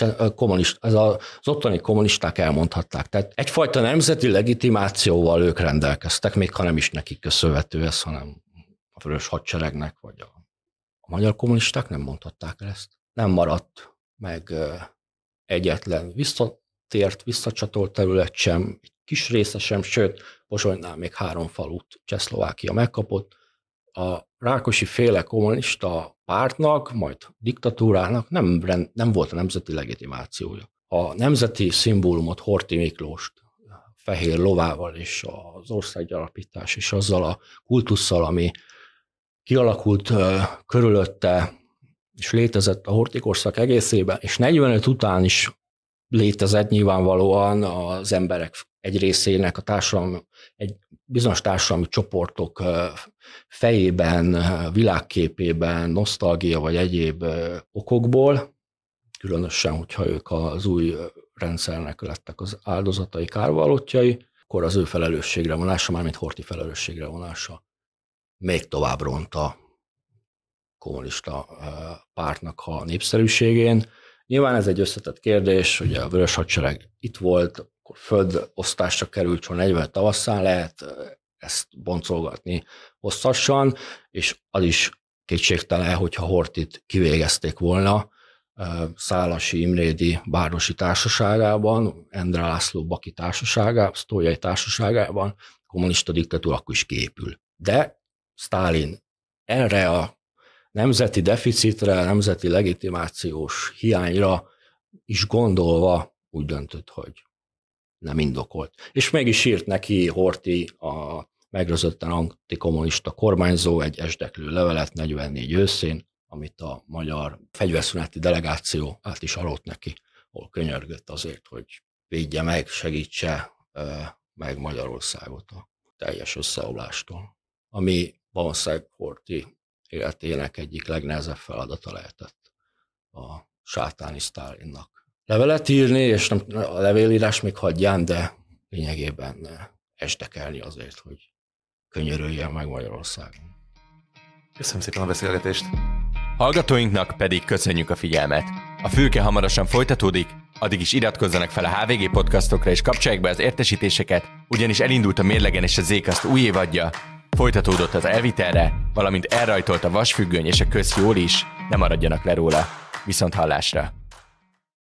a kommunist, ez az ottani kommunisták elmondhatták. Tehát egyfajta nemzeti legitimációval ők rendelkeztek, még ha nem is nekik köszönhető ez, hanem a vörös hadseregnek, vagy a a magyar kommunisták nem mondhatták el ezt. Nem maradt meg egyetlen visszatért, visszacsatolt terület sem, egy kis része sem, sőt, Pozsonynál még három falut Csehszlovákia megkapott. A Rákosi féle kommunista pártnak, majd diktatúrának nem, rend, nem volt a nemzeti legitimációja. A nemzeti szimbólumot Horti Miklóst fehér lovával és az országgyarapítás és azzal a kultussal ami kialakult körülötte, és létezett a hortikorszak egészében, és 45 után is létezett nyilvánvalóan az emberek egy részének a társadalom, egy bizonyos társadalmi csoportok fejében, világképében, nosztalgia vagy egyéb okokból, különösen, hogyha ők az új rendszernek lettek az áldozatai, kárvalótjai, akkor az ő felelősségre vonása, mármint horti felelősségre vonása még tovább ront a kommunista pártnak a népszerűségén. Nyilván ez egy összetett kérdés, ugye a vörös hadsereg itt volt, akkor földosztásra került, csak 40 tavasszán lehet ezt boncolgatni hosszasan, és az is kétségtelen, hogyha Hortit kivégezték volna Szálasi Imrédi Bárdosi társaságában, Endre László Baki társaságában, Sztójai társaságában, kommunista diktatúra akkor is kiépül. De Stálin erre a nemzeti deficitre, nemzeti legitimációs hiányra is gondolva úgy döntött, hogy nem indokolt. És meg is írt neki Horti a megrözötten antikommunista kormányzó egy esdeklő levelet 44 őszén, amit a magyar fegyverszüneti delegáció át is adott neki, hol könyörgött azért, hogy védje meg, segítse meg Magyarországot a teljes összeomlástól. Ami Banszeg Horti életének egyik legnehezebb feladata lehetett a sátáni Sztálinnak. Levelet írni, és nem, a levélírás még hagyján, de lényegében estekelni azért, hogy könyörüljen meg Magyarországon. Köszönöm szépen a beszélgetést! Hallgatóinknak pedig köszönjük a figyelmet. A fülke hamarosan folytatódik, addig is iratkozzanak fel a HVG podcastokra és kapcsolják be az értesítéseket, ugyanis elindult a Mérlegen és a Zékaszt új évadja, Folytatódott az elvitelre, valamint elrajtolt a vasfüggöny és a köz is, ne maradjanak le róla. Viszont hallásra!